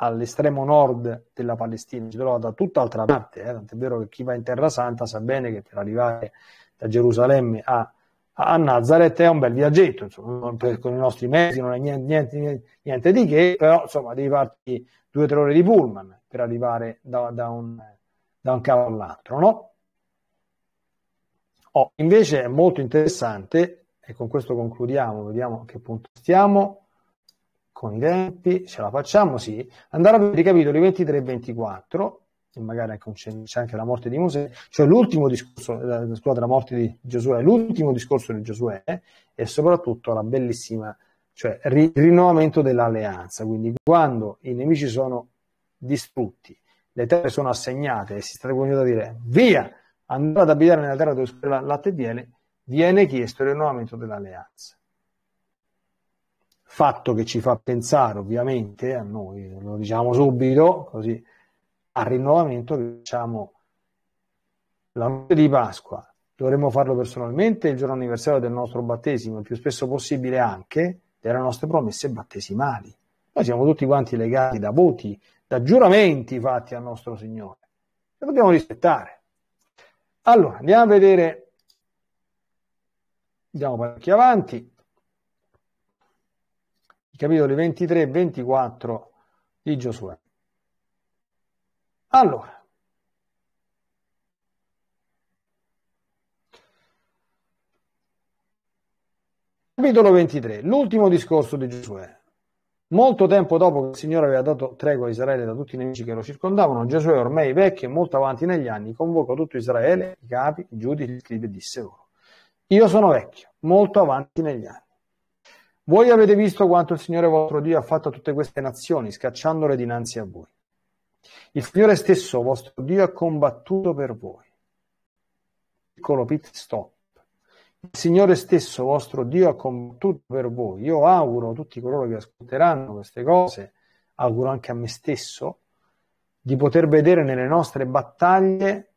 all'estremo nord della Palestina, si trova da tutt'altra parte, eh, tant'è vero che chi va in Terra Santa sa bene che per arrivare da Gerusalemme a, a Nazareth è un bel viaggetto, insomma, per, con i nostri mezzi non è niente, niente, niente, di che, però insomma devi farti due o tre ore di pullman per arrivare da, da, un, da un cavo all'altro, no? Oh, invece è molto interessante, e con questo concludiamo, vediamo a che punto stiamo con i tempi, ce la facciamo, sì, andare a vedere i capitoli 23 e 24, e magari anche un, c'è anche la morte di Mosè, cioè l'ultimo discorso, la, scusate, la morte di Giosuè, l'ultimo discorso di Giosuè e soprattutto la bellissima cioè ri- rinnovamento dell'alleanza. Quindi quando i nemici sono distrutti, le terre sono assegnate e si sta cominciando a dire via, andate ad abitare nella terra dove scorre latte e viene, viene chiesto il rinnovamento dell'alleanza. Fatto che ci fa pensare ovviamente a noi, lo diciamo subito, così, al rinnovamento che diciamo la notte di Pasqua. Dovremmo farlo personalmente il giorno anniversario del nostro battesimo, il più spesso possibile anche, delle nostre promesse battesimali. Noi siamo tutti quanti legati da voti, da giuramenti fatti al nostro Signore. Che dobbiamo rispettare. Allora, andiamo a vedere, andiamo parecchio avanti, i capitoli 23 e 24 di Giosuè. Allora, Capitolo 23. L'ultimo discorso di Giosuè. Molto tempo dopo che il Signore aveva dato tregua a Israele da tutti i nemici che lo circondavano, Giosuè, ormai vecchio e molto avanti negli anni, convocò tutto Israele, i capi, i giudici, gli scrivi e disse loro: Io sono vecchio, molto avanti negli anni. Voi avete visto quanto il Signore vostro Dio ha fatto a tutte queste nazioni, scacciandole dinanzi a voi. Il Signore stesso vostro Dio ha combattuto per voi. Piccolo pit stop il Signore stesso, vostro Dio, ha combattuto per voi. Io auguro a tutti coloro che ascolteranno queste cose, auguro anche a me stesso, di poter vedere nelle nostre battaglie,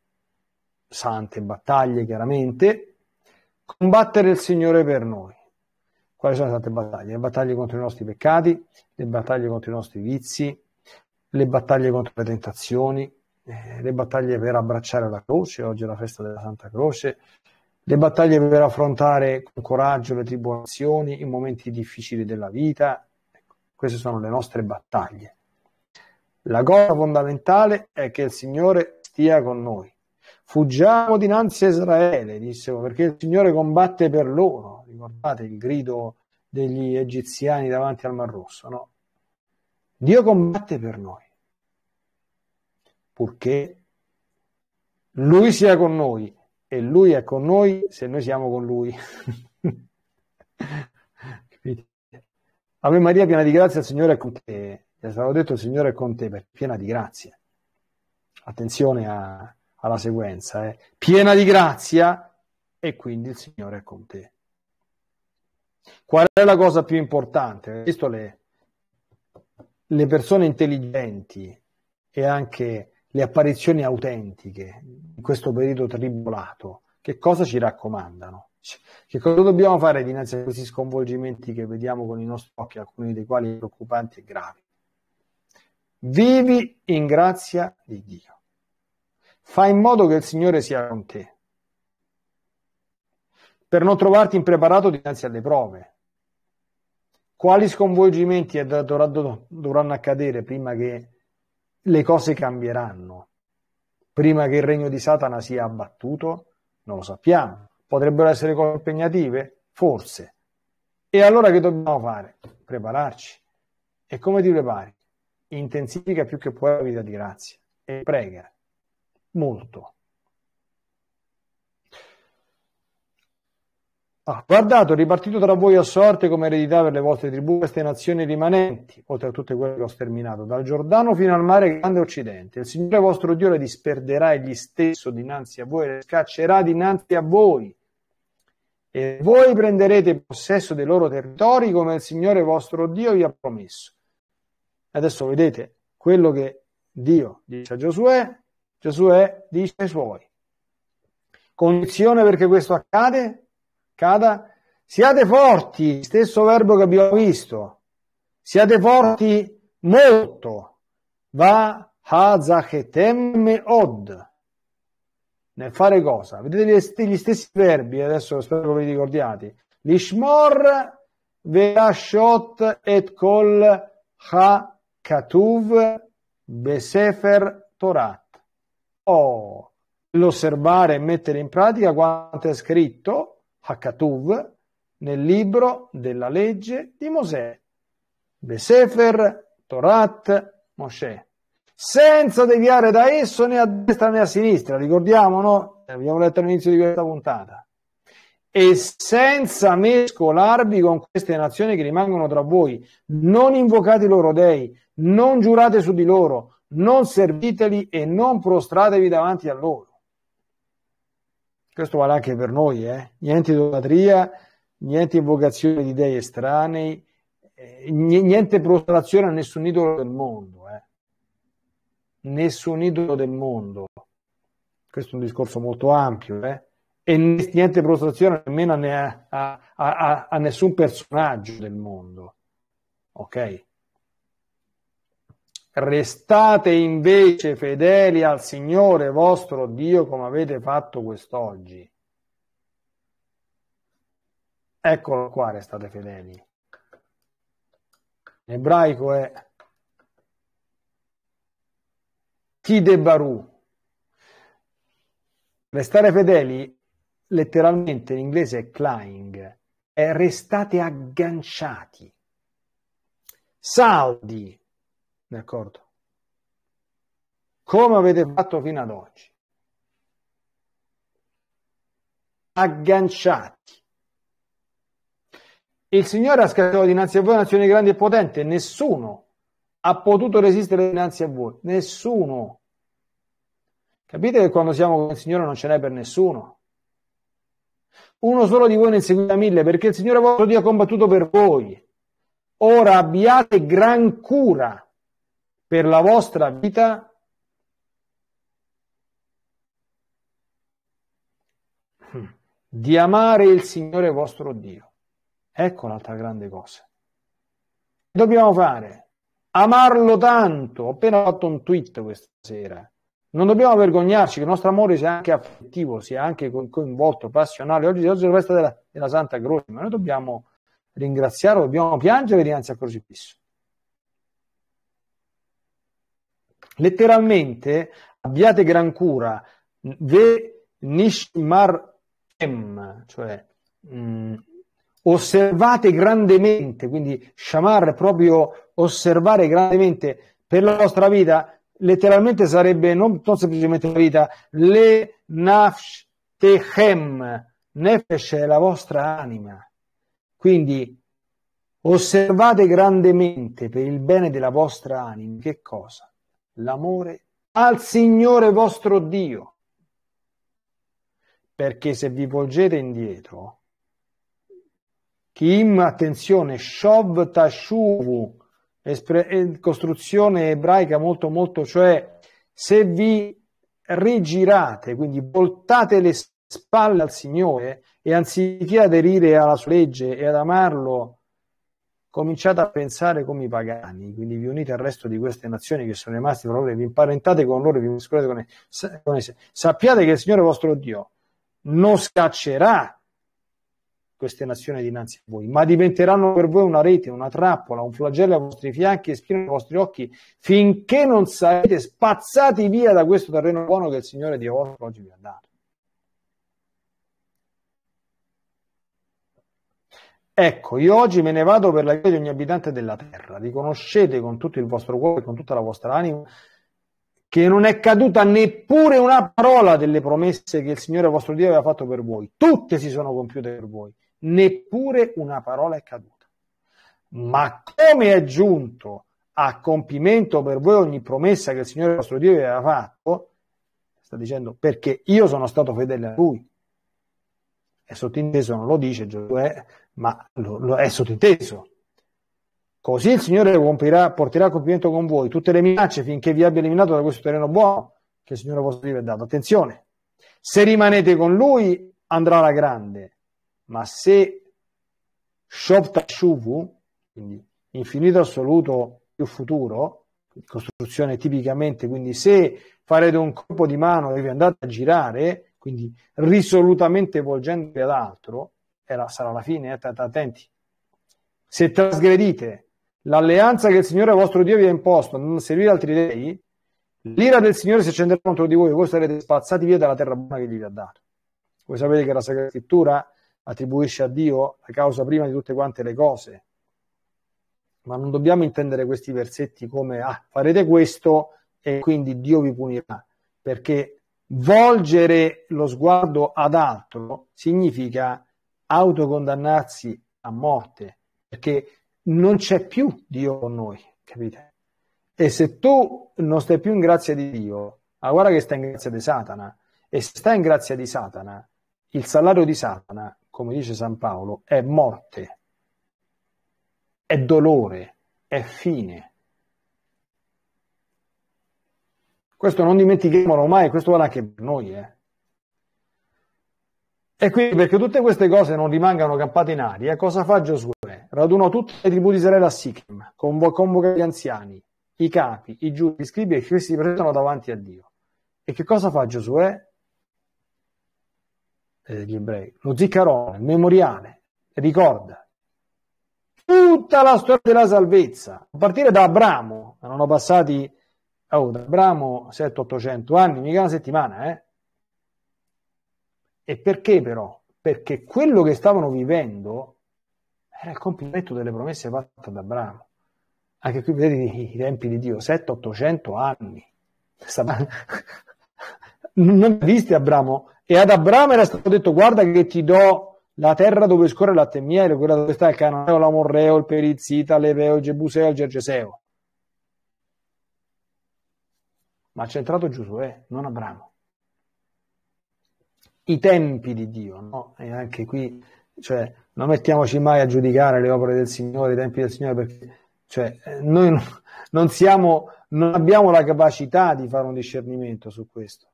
sante battaglie chiaramente, combattere il Signore per noi. Quali sono le sante battaglie? Le battaglie contro i nostri peccati, le battaglie contro i nostri vizi, le battaglie contro le tentazioni, eh, le battaglie per abbracciare la croce, oggi è la festa della Santa Croce, le battaglie per affrontare con coraggio le tribolazioni, i momenti difficili della vita, ecco, queste sono le nostre battaglie. La cosa fondamentale è che il Signore stia con noi. Fuggiamo dinanzi a Israele, dissero, perché il Signore combatte per loro. Ricordate il grido degli egiziani davanti al Mar Rosso, no? Dio combatte per noi, purché Lui sia con noi e lui è con noi se noi siamo con lui. Ave Maria, piena di grazia, il Signore è con te. È stato detto il Signore è con te, per piena di grazia. Attenzione a, alla sequenza, eh. piena di grazia e quindi il Signore è con te. Qual è la cosa più importante? Questo le, le persone intelligenti e anche le apparizioni autentiche in questo periodo tribolato, che cosa ci raccomandano? Che cosa dobbiamo fare dinanzi a questi sconvolgimenti che vediamo con i nostri occhi, alcuni dei quali preoccupanti e gravi? Vivi in grazia di Dio. Fai in modo che il Signore sia con te, per non trovarti impreparato dinanzi alle prove. Quali sconvolgimenti dovranno accadere prima che le cose cambieranno. Prima che il regno di Satana sia abbattuto, non lo sappiamo. Potrebbero essere cose impegnative? Forse. E allora che dobbiamo fare? Prepararci. E come ti prepari? Intensifica più che puoi la vita di grazia e prega molto. Ah, guardato, ripartito tra voi a sorte come eredità per le vostre tribù queste nazioni rimanenti, oltre a tutte quelle che ho sterminato, dal Giordano fino al mare grande occidente. Il Signore vostro Dio le disperderà egli stesso dinanzi a voi, le scaccerà dinanzi a voi. E voi prenderete possesso dei loro territori come il Signore vostro Dio vi ha promesso. Adesso vedete quello che Dio dice a Giosuè, Giosuè dice ai suoi. Condizione perché questo accade? cascata, siate forti, stesso verbo che abbiamo visto, siate forti molto, va hazachetem od, nel fare cosa? Vedete gli, stessi verbi, adesso spero che vi ricordiate, lishmor veashot et kol ha katuv besefer torat. Oh, l'osservare e mettere in pratica quanto è scritto Hakkatuv nel libro della legge di Mosè, Besefer, Torat, Mosè, senza deviare da esso né a destra né a sinistra, ricordiamo, no? Abbiamo letto all'inizio di questa puntata. E senza mescolarvi con queste nazioni che rimangono tra voi, non invocate i loro dei, non giurate su di loro, non serviteli e non prostratevi davanti a loro. Questo vale anche per noi, eh? niente idolatria, niente invocazione di dei estranei, eh, niente prostrazione a nessun idolo del mondo. Eh? Nessun idolo del mondo. Questo è un discorso molto ampio. Eh? E niente prostrazione nemmeno a, a, a, a nessun personaggio del mondo. Ok? Restate invece fedeli al Signore vostro Dio come avete fatto quest'oggi. Eccolo qua, restate fedeli. In ebraico è Tidebaru. Restare fedeli letteralmente in inglese è clying, è restate agganciati, saldi, D'accordo? Come avete mm. fatto fino ad oggi? Agganciati. Il Signore ha scattato dinanzi a voi una nazione grande e potente, nessuno ha potuto resistere dinanzi a voi, nessuno. Capite che quando siamo con il Signore non ce n'è per nessuno. Uno solo di voi ne inseguirà mille, perché il Signore vostro Dio ha combattuto per voi. Ora abbiate gran cura per la vostra vita hmm, di amare il Signore vostro Dio. Ecco l'altra grande cosa. Dobbiamo fare amarlo tanto. Ho appena fatto un tweet questa sera. Non dobbiamo vergognarci che il nostro amore sia anche affettivo, sia anche coinvolto, passionale. Oggi, oggi è la festa della, della Santa Croce, ma noi dobbiamo ringraziarlo, dobbiamo piangere dinanzi al crocifisso. letteralmente abbiate gran cura, ve em cioè mh, mm, osservate grandemente, quindi shamar proprio osservare grandemente per la vostra vita, letteralmente sarebbe non, non semplicemente la vita, le nafsh techem, nefesh è la vostra anima. Quindi osservate grandemente per il bene della vostra anima che cosa? l'amore al Signore vostro Dio. Perché se vi volgete indietro, Kim, attenzione, Shov Tashuvu, espre- eh, costruzione ebraica molto molto, cioè se vi rigirate, quindi voltate le spalle al Signore e anziché aderire alla sua legge e ad amarlo cominciate a pensare come i pagani, quindi vi unite al resto di queste nazioni che sono rimaste fra loro, vi imparentate con loro, vi mescolate con esse. Sappiate che il Signore vostro Dio non scaccerà queste nazioni dinanzi a voi, ma diventeranno per voi una rete, una trappola, un flagello ai vostri fianchi e spino ai vostri occhi, finché non sarete spazzati via da questo terreno buono che il Signore Dio vostro oggi vi ha dato. Ecco, io oggi me ne vado per la vita di ogni abitante della terra. Riconoscete con tutto il vostro cuore e con tutta la vostra anima che non è caduta neppure una parola delle promesse che il Signore vostro Dio aveva fatto per voi. Tutte si sono compiute per voi, neppure una parola è caduta. Ma come è giunto a compimento per voi ogni promessa che il Signore vostro Dio aveva fatto? Sta dicendo perché io sono stato fedele a Lui. È sottinteso, non lo dice Giosuè, ma lo, lo è sottinteso. Così il Signore compirà, porterà a compimento con voi tutte le minacce finché vi abbia eliminato da questo terreno buono che il Signore vostro Dio vi ha dato. Attenzione, se rimanete con Lui andrà alla grande, ma se Shoptashuvu, quindi infinito assoluto più futuro, costruzione tipicamente, quindi se farete un colpo di mano e vi andate a girare, quindi risolutamente volgendovi ad altro, la, sarà la fine, eh, attenti. Se trasgredite l'alleanza che il Signore vostro Dio vi ha imposto, non servire altri dei, l'ira del Signore si accenderà contro di voi, voi sarete spazzati via dalla terra buona che gli vi ha dato. Voi sapete che la Sacra Scrittura attribuisce a Dio la causa prima di tutte quante le cose, ma non dobbiamo intendere questi versetti come ah, farete questo e quindi Dio vi punirà, perché volgere lo sguardo ad altro significa autocondannarsi a morte, perché non c'è più Dio con noi, capite? E se tu non stai più in grazia di Dio, ma guarda che stai in grazia di Satana, e se stai in grazia di Satana, il salario di Satana, come dice San Paolo, è morte, è dolore, è fine. Questo non dimentichiamolo mai, questo vale anche per noi, eh. E quindi perché tutte queste cose non rimangano campate in aria, cosa fa Giosuè? Radunò tutte le tribù di Israele a Sichem, convo- convoca gli anziani, i capi, i giudici, gli scribi e questi si presentano davanti a Dio. E che cosa fa Giosuè? Eh, gli ebrei, lo ziccarone, il memoriale, ricorda tutta la storia della salvezza, a partire da Abramo, erano passati oh, da Abramo 7 800 anni, mica una settimana, eh? E perché però? Perché quello che stavano vivendo era il compimento delle promesse fatte ad Abramo. Anche qui vedete i tempi di Dio, 7-800 anni. Non viste Abramo? E ad Abramo era stato detto guarda che ti do la terra dove scorre latte e miele, quella dove sta il cananeo, l'amorreo, il perizzita, l'eveo, il gebuseo, il gergeseo. Ma c'è entrato Giosuè, non Abramo i tempi di Dio, no? E anche qui, cioè, non mettiamoci mai a giudicare le opere del Signore, i tempi del Signore, perché cioè, eh, noi non, siamo, non abbiamo la capacità di fare un discernimento su questo.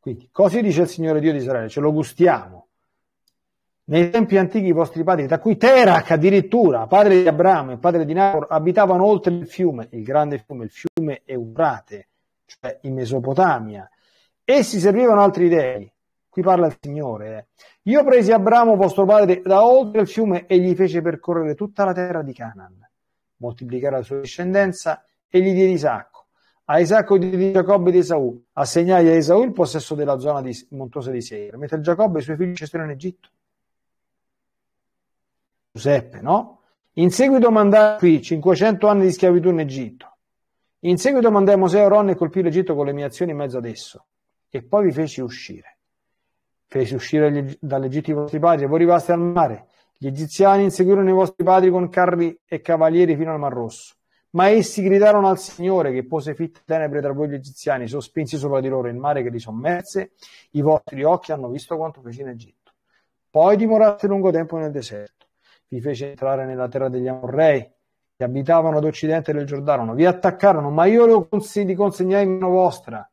Quindi, così dice il Signore Dio di Israele, ce lo gustiamo. Nei tempi antichi i vostri padri, da cui Terach addirittura, padre di Abramo e padre di Nahor, abitavano oltre il fiume, il grande fiume, il fiume Eufrate, cioè in Mesopotamia, Essi servivano altri dei. Qui parla il Signore. Eh. Io presi Abramo, vostro padre, da oltre il fiume e gli fece percorrere tutta la terra di Canaan, moltiplicare la sua discendenza e gli diedi Isacco. A Isacco diedi Giacobbe ed Esaù, assegnai a Esaù il possesso della zona di, montuosa di Seir, mentre Giacobbe e i suoi figli scesero in Egitto. Giuseppe, no? In seguito mandai qui 500 anni di schiavitù in Egitto. In seguito mandai Mosè a Ron e colpì l'Egitto con le mie azioni in mezzo ad esso e poi vi feci uscire. Feci uscire dall'Egitto i vostri padri e voi rimaste al mare. Gli egiziani inseguirono i vostri padri con carri e cavalieri fino al Mar Rosso. Ma essi gridarono al Signore che pose fitte tenebre tra voi gli egiziani, sospinsi sopra di loro il mare che li sommerse, i vostri occhi hanno visto quanto fece in Egitto. Poi dimoraste lungo tempo nel deserto, vi fece entrare nella terra degli Amorrei, che abitavano ad occidente del Giordano, vi attaccarono, ma io li consegnai in mano vostra,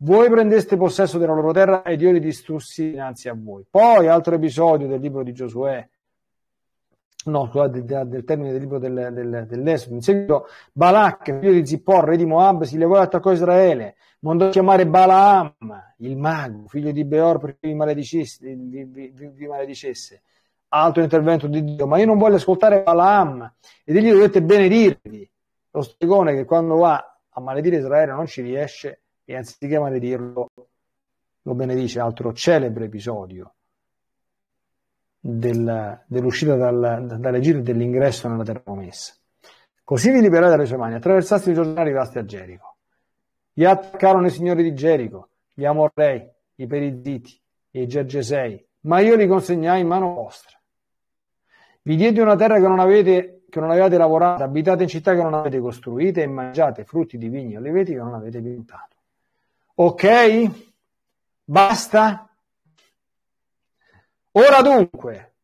voi prendeste possesso della loro terra ed io li distrussi dinanzi a voi. Poi, altro episodio del libro di Giosuè, no, scusate, del, del termine del libro del, del, dell'Esodo. In seguito, Balak, figlio di Zippor, re di Moab, si levò e attaccò Israele. Mandò a chiamare Balaam, il mago, figlio di Beor, perché vi maledicesse. Vi, vi, vi maledicesse. Altro intervento di Dio, ma io non voglio ascoltare Balaam ed egli dovete benedirvi. Lo stregone che quando va a maledire Israele non ci riesce, e anziché benedirlo, lo benedice altro celebre episodio del, dell'uscita dal, dalle gire e dell'ingresso nella terra promessa. Così vi liberate dalle sue mani, attraversaste i giornali e rimasti a Gerico. Gli attaccarono i signori di Gerico, gli Amorrei, i Perizziti i Gergesei, ma io li consegnai in mano vostra. Vi diedi una terra che non, avete, che non avevate lavorata, abitate in città che non avete costruite e mangiate frutti di vigni e oliveti che non avete piantato. Ok? Basta? Ora dunque,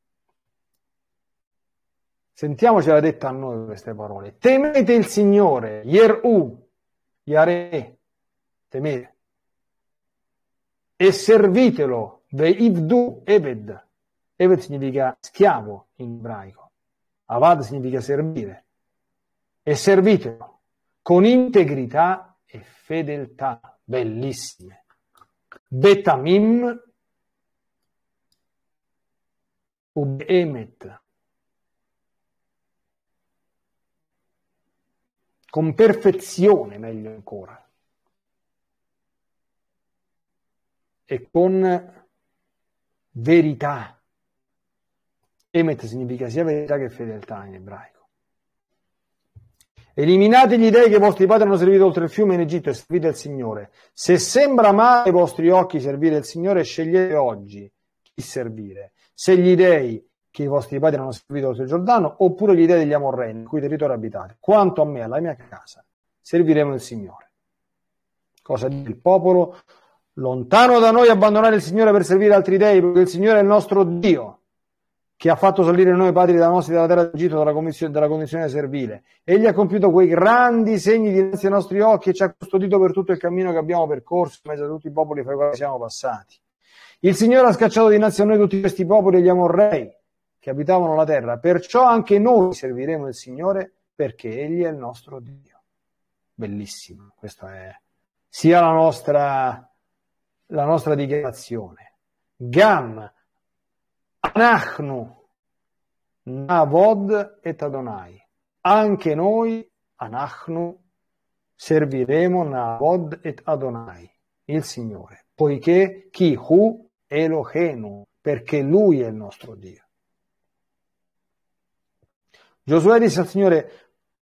sentiamocela detta a noi queste parole. Temete il Signore, Yeru, Yare, temete, e servitelo, Veivdu, Eved. Eved significa schiavo in ebraico, Avad significa servire, e servitelo con integrità e fedeltà bellissime. Betamim emet. Con perfezione, meglio ancora. E con verità. Emet significa sia verità che fedeltà in ebraico. Eliminate gli dei che i vostri padri hanno servito oltre il fiume in Egitto e servite il Signore. Se sembra male ai vostri occhi servire il Signore, scegliete oggi chi servire. Se gli dei che i vostri padri hanno servito oltre il Giordano, oppure gli dei degli Amorrei, in cui territorio abitate. Quanto a me alla mia casa, serviremo il Signore. Cosa dice il popolo? Lontano da noi abbandonare il Signore per servire altri dei, perché il Signore è il nostro Dio che ha fatto salire noi padri della nostra dalla terra d'Egitto dalla, dalla condizione servile. Egli ha compiuto quei grandi segni dinanzi ai nostri occhi e ci ha custodito per tutto il cammino che abbiamo percorso in mezzo a tutti i popoli fra i quali siamo passati. Il Signore ha scacciato dinanzi a noi tutti questi popoli e gli amorrei che abitavano la terra. Perciò anche noi serviremo il Signore perché Egli è il nostro Dio. Bellissimo, questa è sia la nostra, la nostra dichiarazione. Gamma. Anachnu, Navod et Adonai. Anche noi, Anachnu, serviremo Navod et Adonai, il Signore, poiché chi hu Elohenu, perché Lui è il nostro Dio. Giosuè disse al Signore,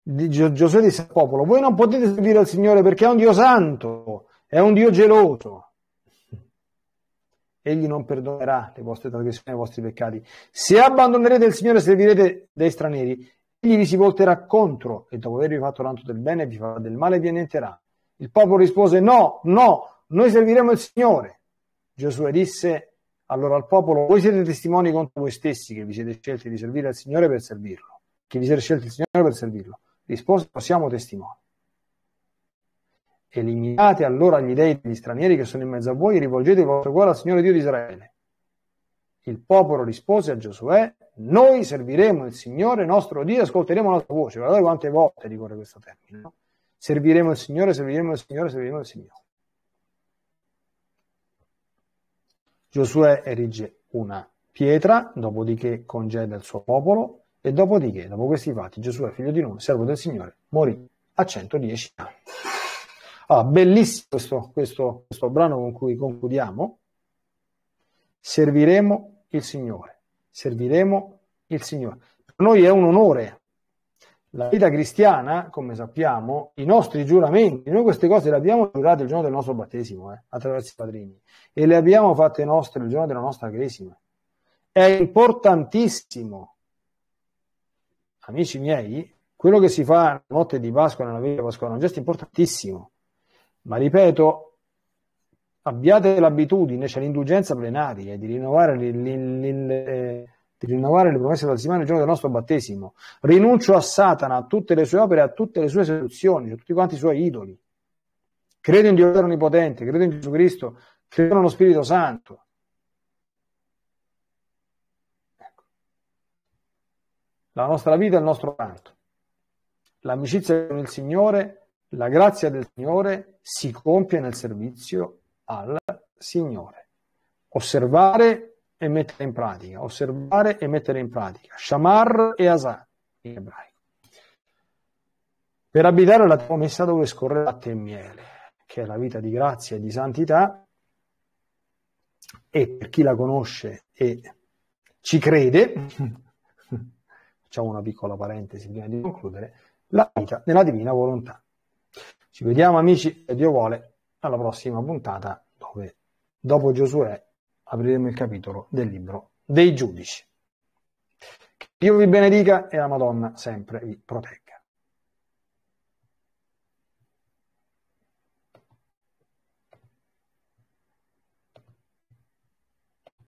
Giosuè disse al popolo, voi non potete servire al Signore perché è un Dio santo, è un Dio geloso egli non perdonerà le vostre trasgressioni e i vostri peccati. Se abbandonerete il Signore e servirete dei stranieri, egli vi si volterà contro e dopo avervi fatto tanto del bene vi farà del male e vi annienterà. Il popolo rispose no, no, noi serviremo il Signore. Giosuè disse allora al popolo, voi siete testimoni contro voi stessi che vi siete scelti di servire al Signore per servirlo, che vi siete scelti il Signore per servirlo. Risposto, siamo testimoni. Eliminate allora gli dei degli stranieri che sono in mezzo a voi e rivolgete il vostro cuore al Signore Dio di Israele. Il popolo rispose a Giosuè, noi serviremo il Signore nostro Dio e ascolteremo la sua voce. Guardate quante volte ricorre questo termine. No? Serviremo il Signore, serviremo il Signore, serviremo il Signore. Giosuè erige una pietra, dopodiché congeda il suo popolo e dopodiché, dopo questi fatti, Giosuè, figlio di Nun, servo del Signore, morì a 110 anni. Ah, bellissimo questo, questo, questo brano con cui concludiamo. Serviremo il Signore, serviremo il Signore. Per noi è un onore. La vita cristiana, come sappiamo, i nostri giuramenti, noi queste cose le abbiamo giurate il giorno del nostro battesimo, eh, attraverso i padrini, e le abbiamo fatte nostre il giorno della nostra cresima. È importantissimo, amici miei, quello che si fa la notte di Pasqua nella vita pasquale è un gesto importantissimo. Ma ripeto, abbiate l'abitudine, c'è l'indulgenza plenaria di rinnovare, li, li, li, eh, di rinnovare le promesse del Simone il giorno del nostro battesimo. Rinuncio a Satana, a tutte le sue opere, a tutte le sue seduzioni, a tutti quanti i suoi idoli. Credo in Dio Onnipotente, credo in Gesù Cristo, credo nello Spirito Santo. Ecco. La nostra vita è il nostro canto. L'amicizia con il Signore la grazia del Signore si compie nel servizio al Signore. Osservare e mettere in pratica, osservare e mettere in pratica. Shamar e Asa in ebraico. Per abitare la tua messa dove scorre latte e miele, che è la vita di grazia e di santità, e per chi la conosce e ci crede, facciamo una piccola parentesi prima di concludere, la vita nella divina volontà. Ci vediamo amici e Dio vuole alla prossima puntata dove dopo Giosuè apriremo il capitolo del libro dei giudici. Dio vi benedica e la Madonna sempre vi protegga.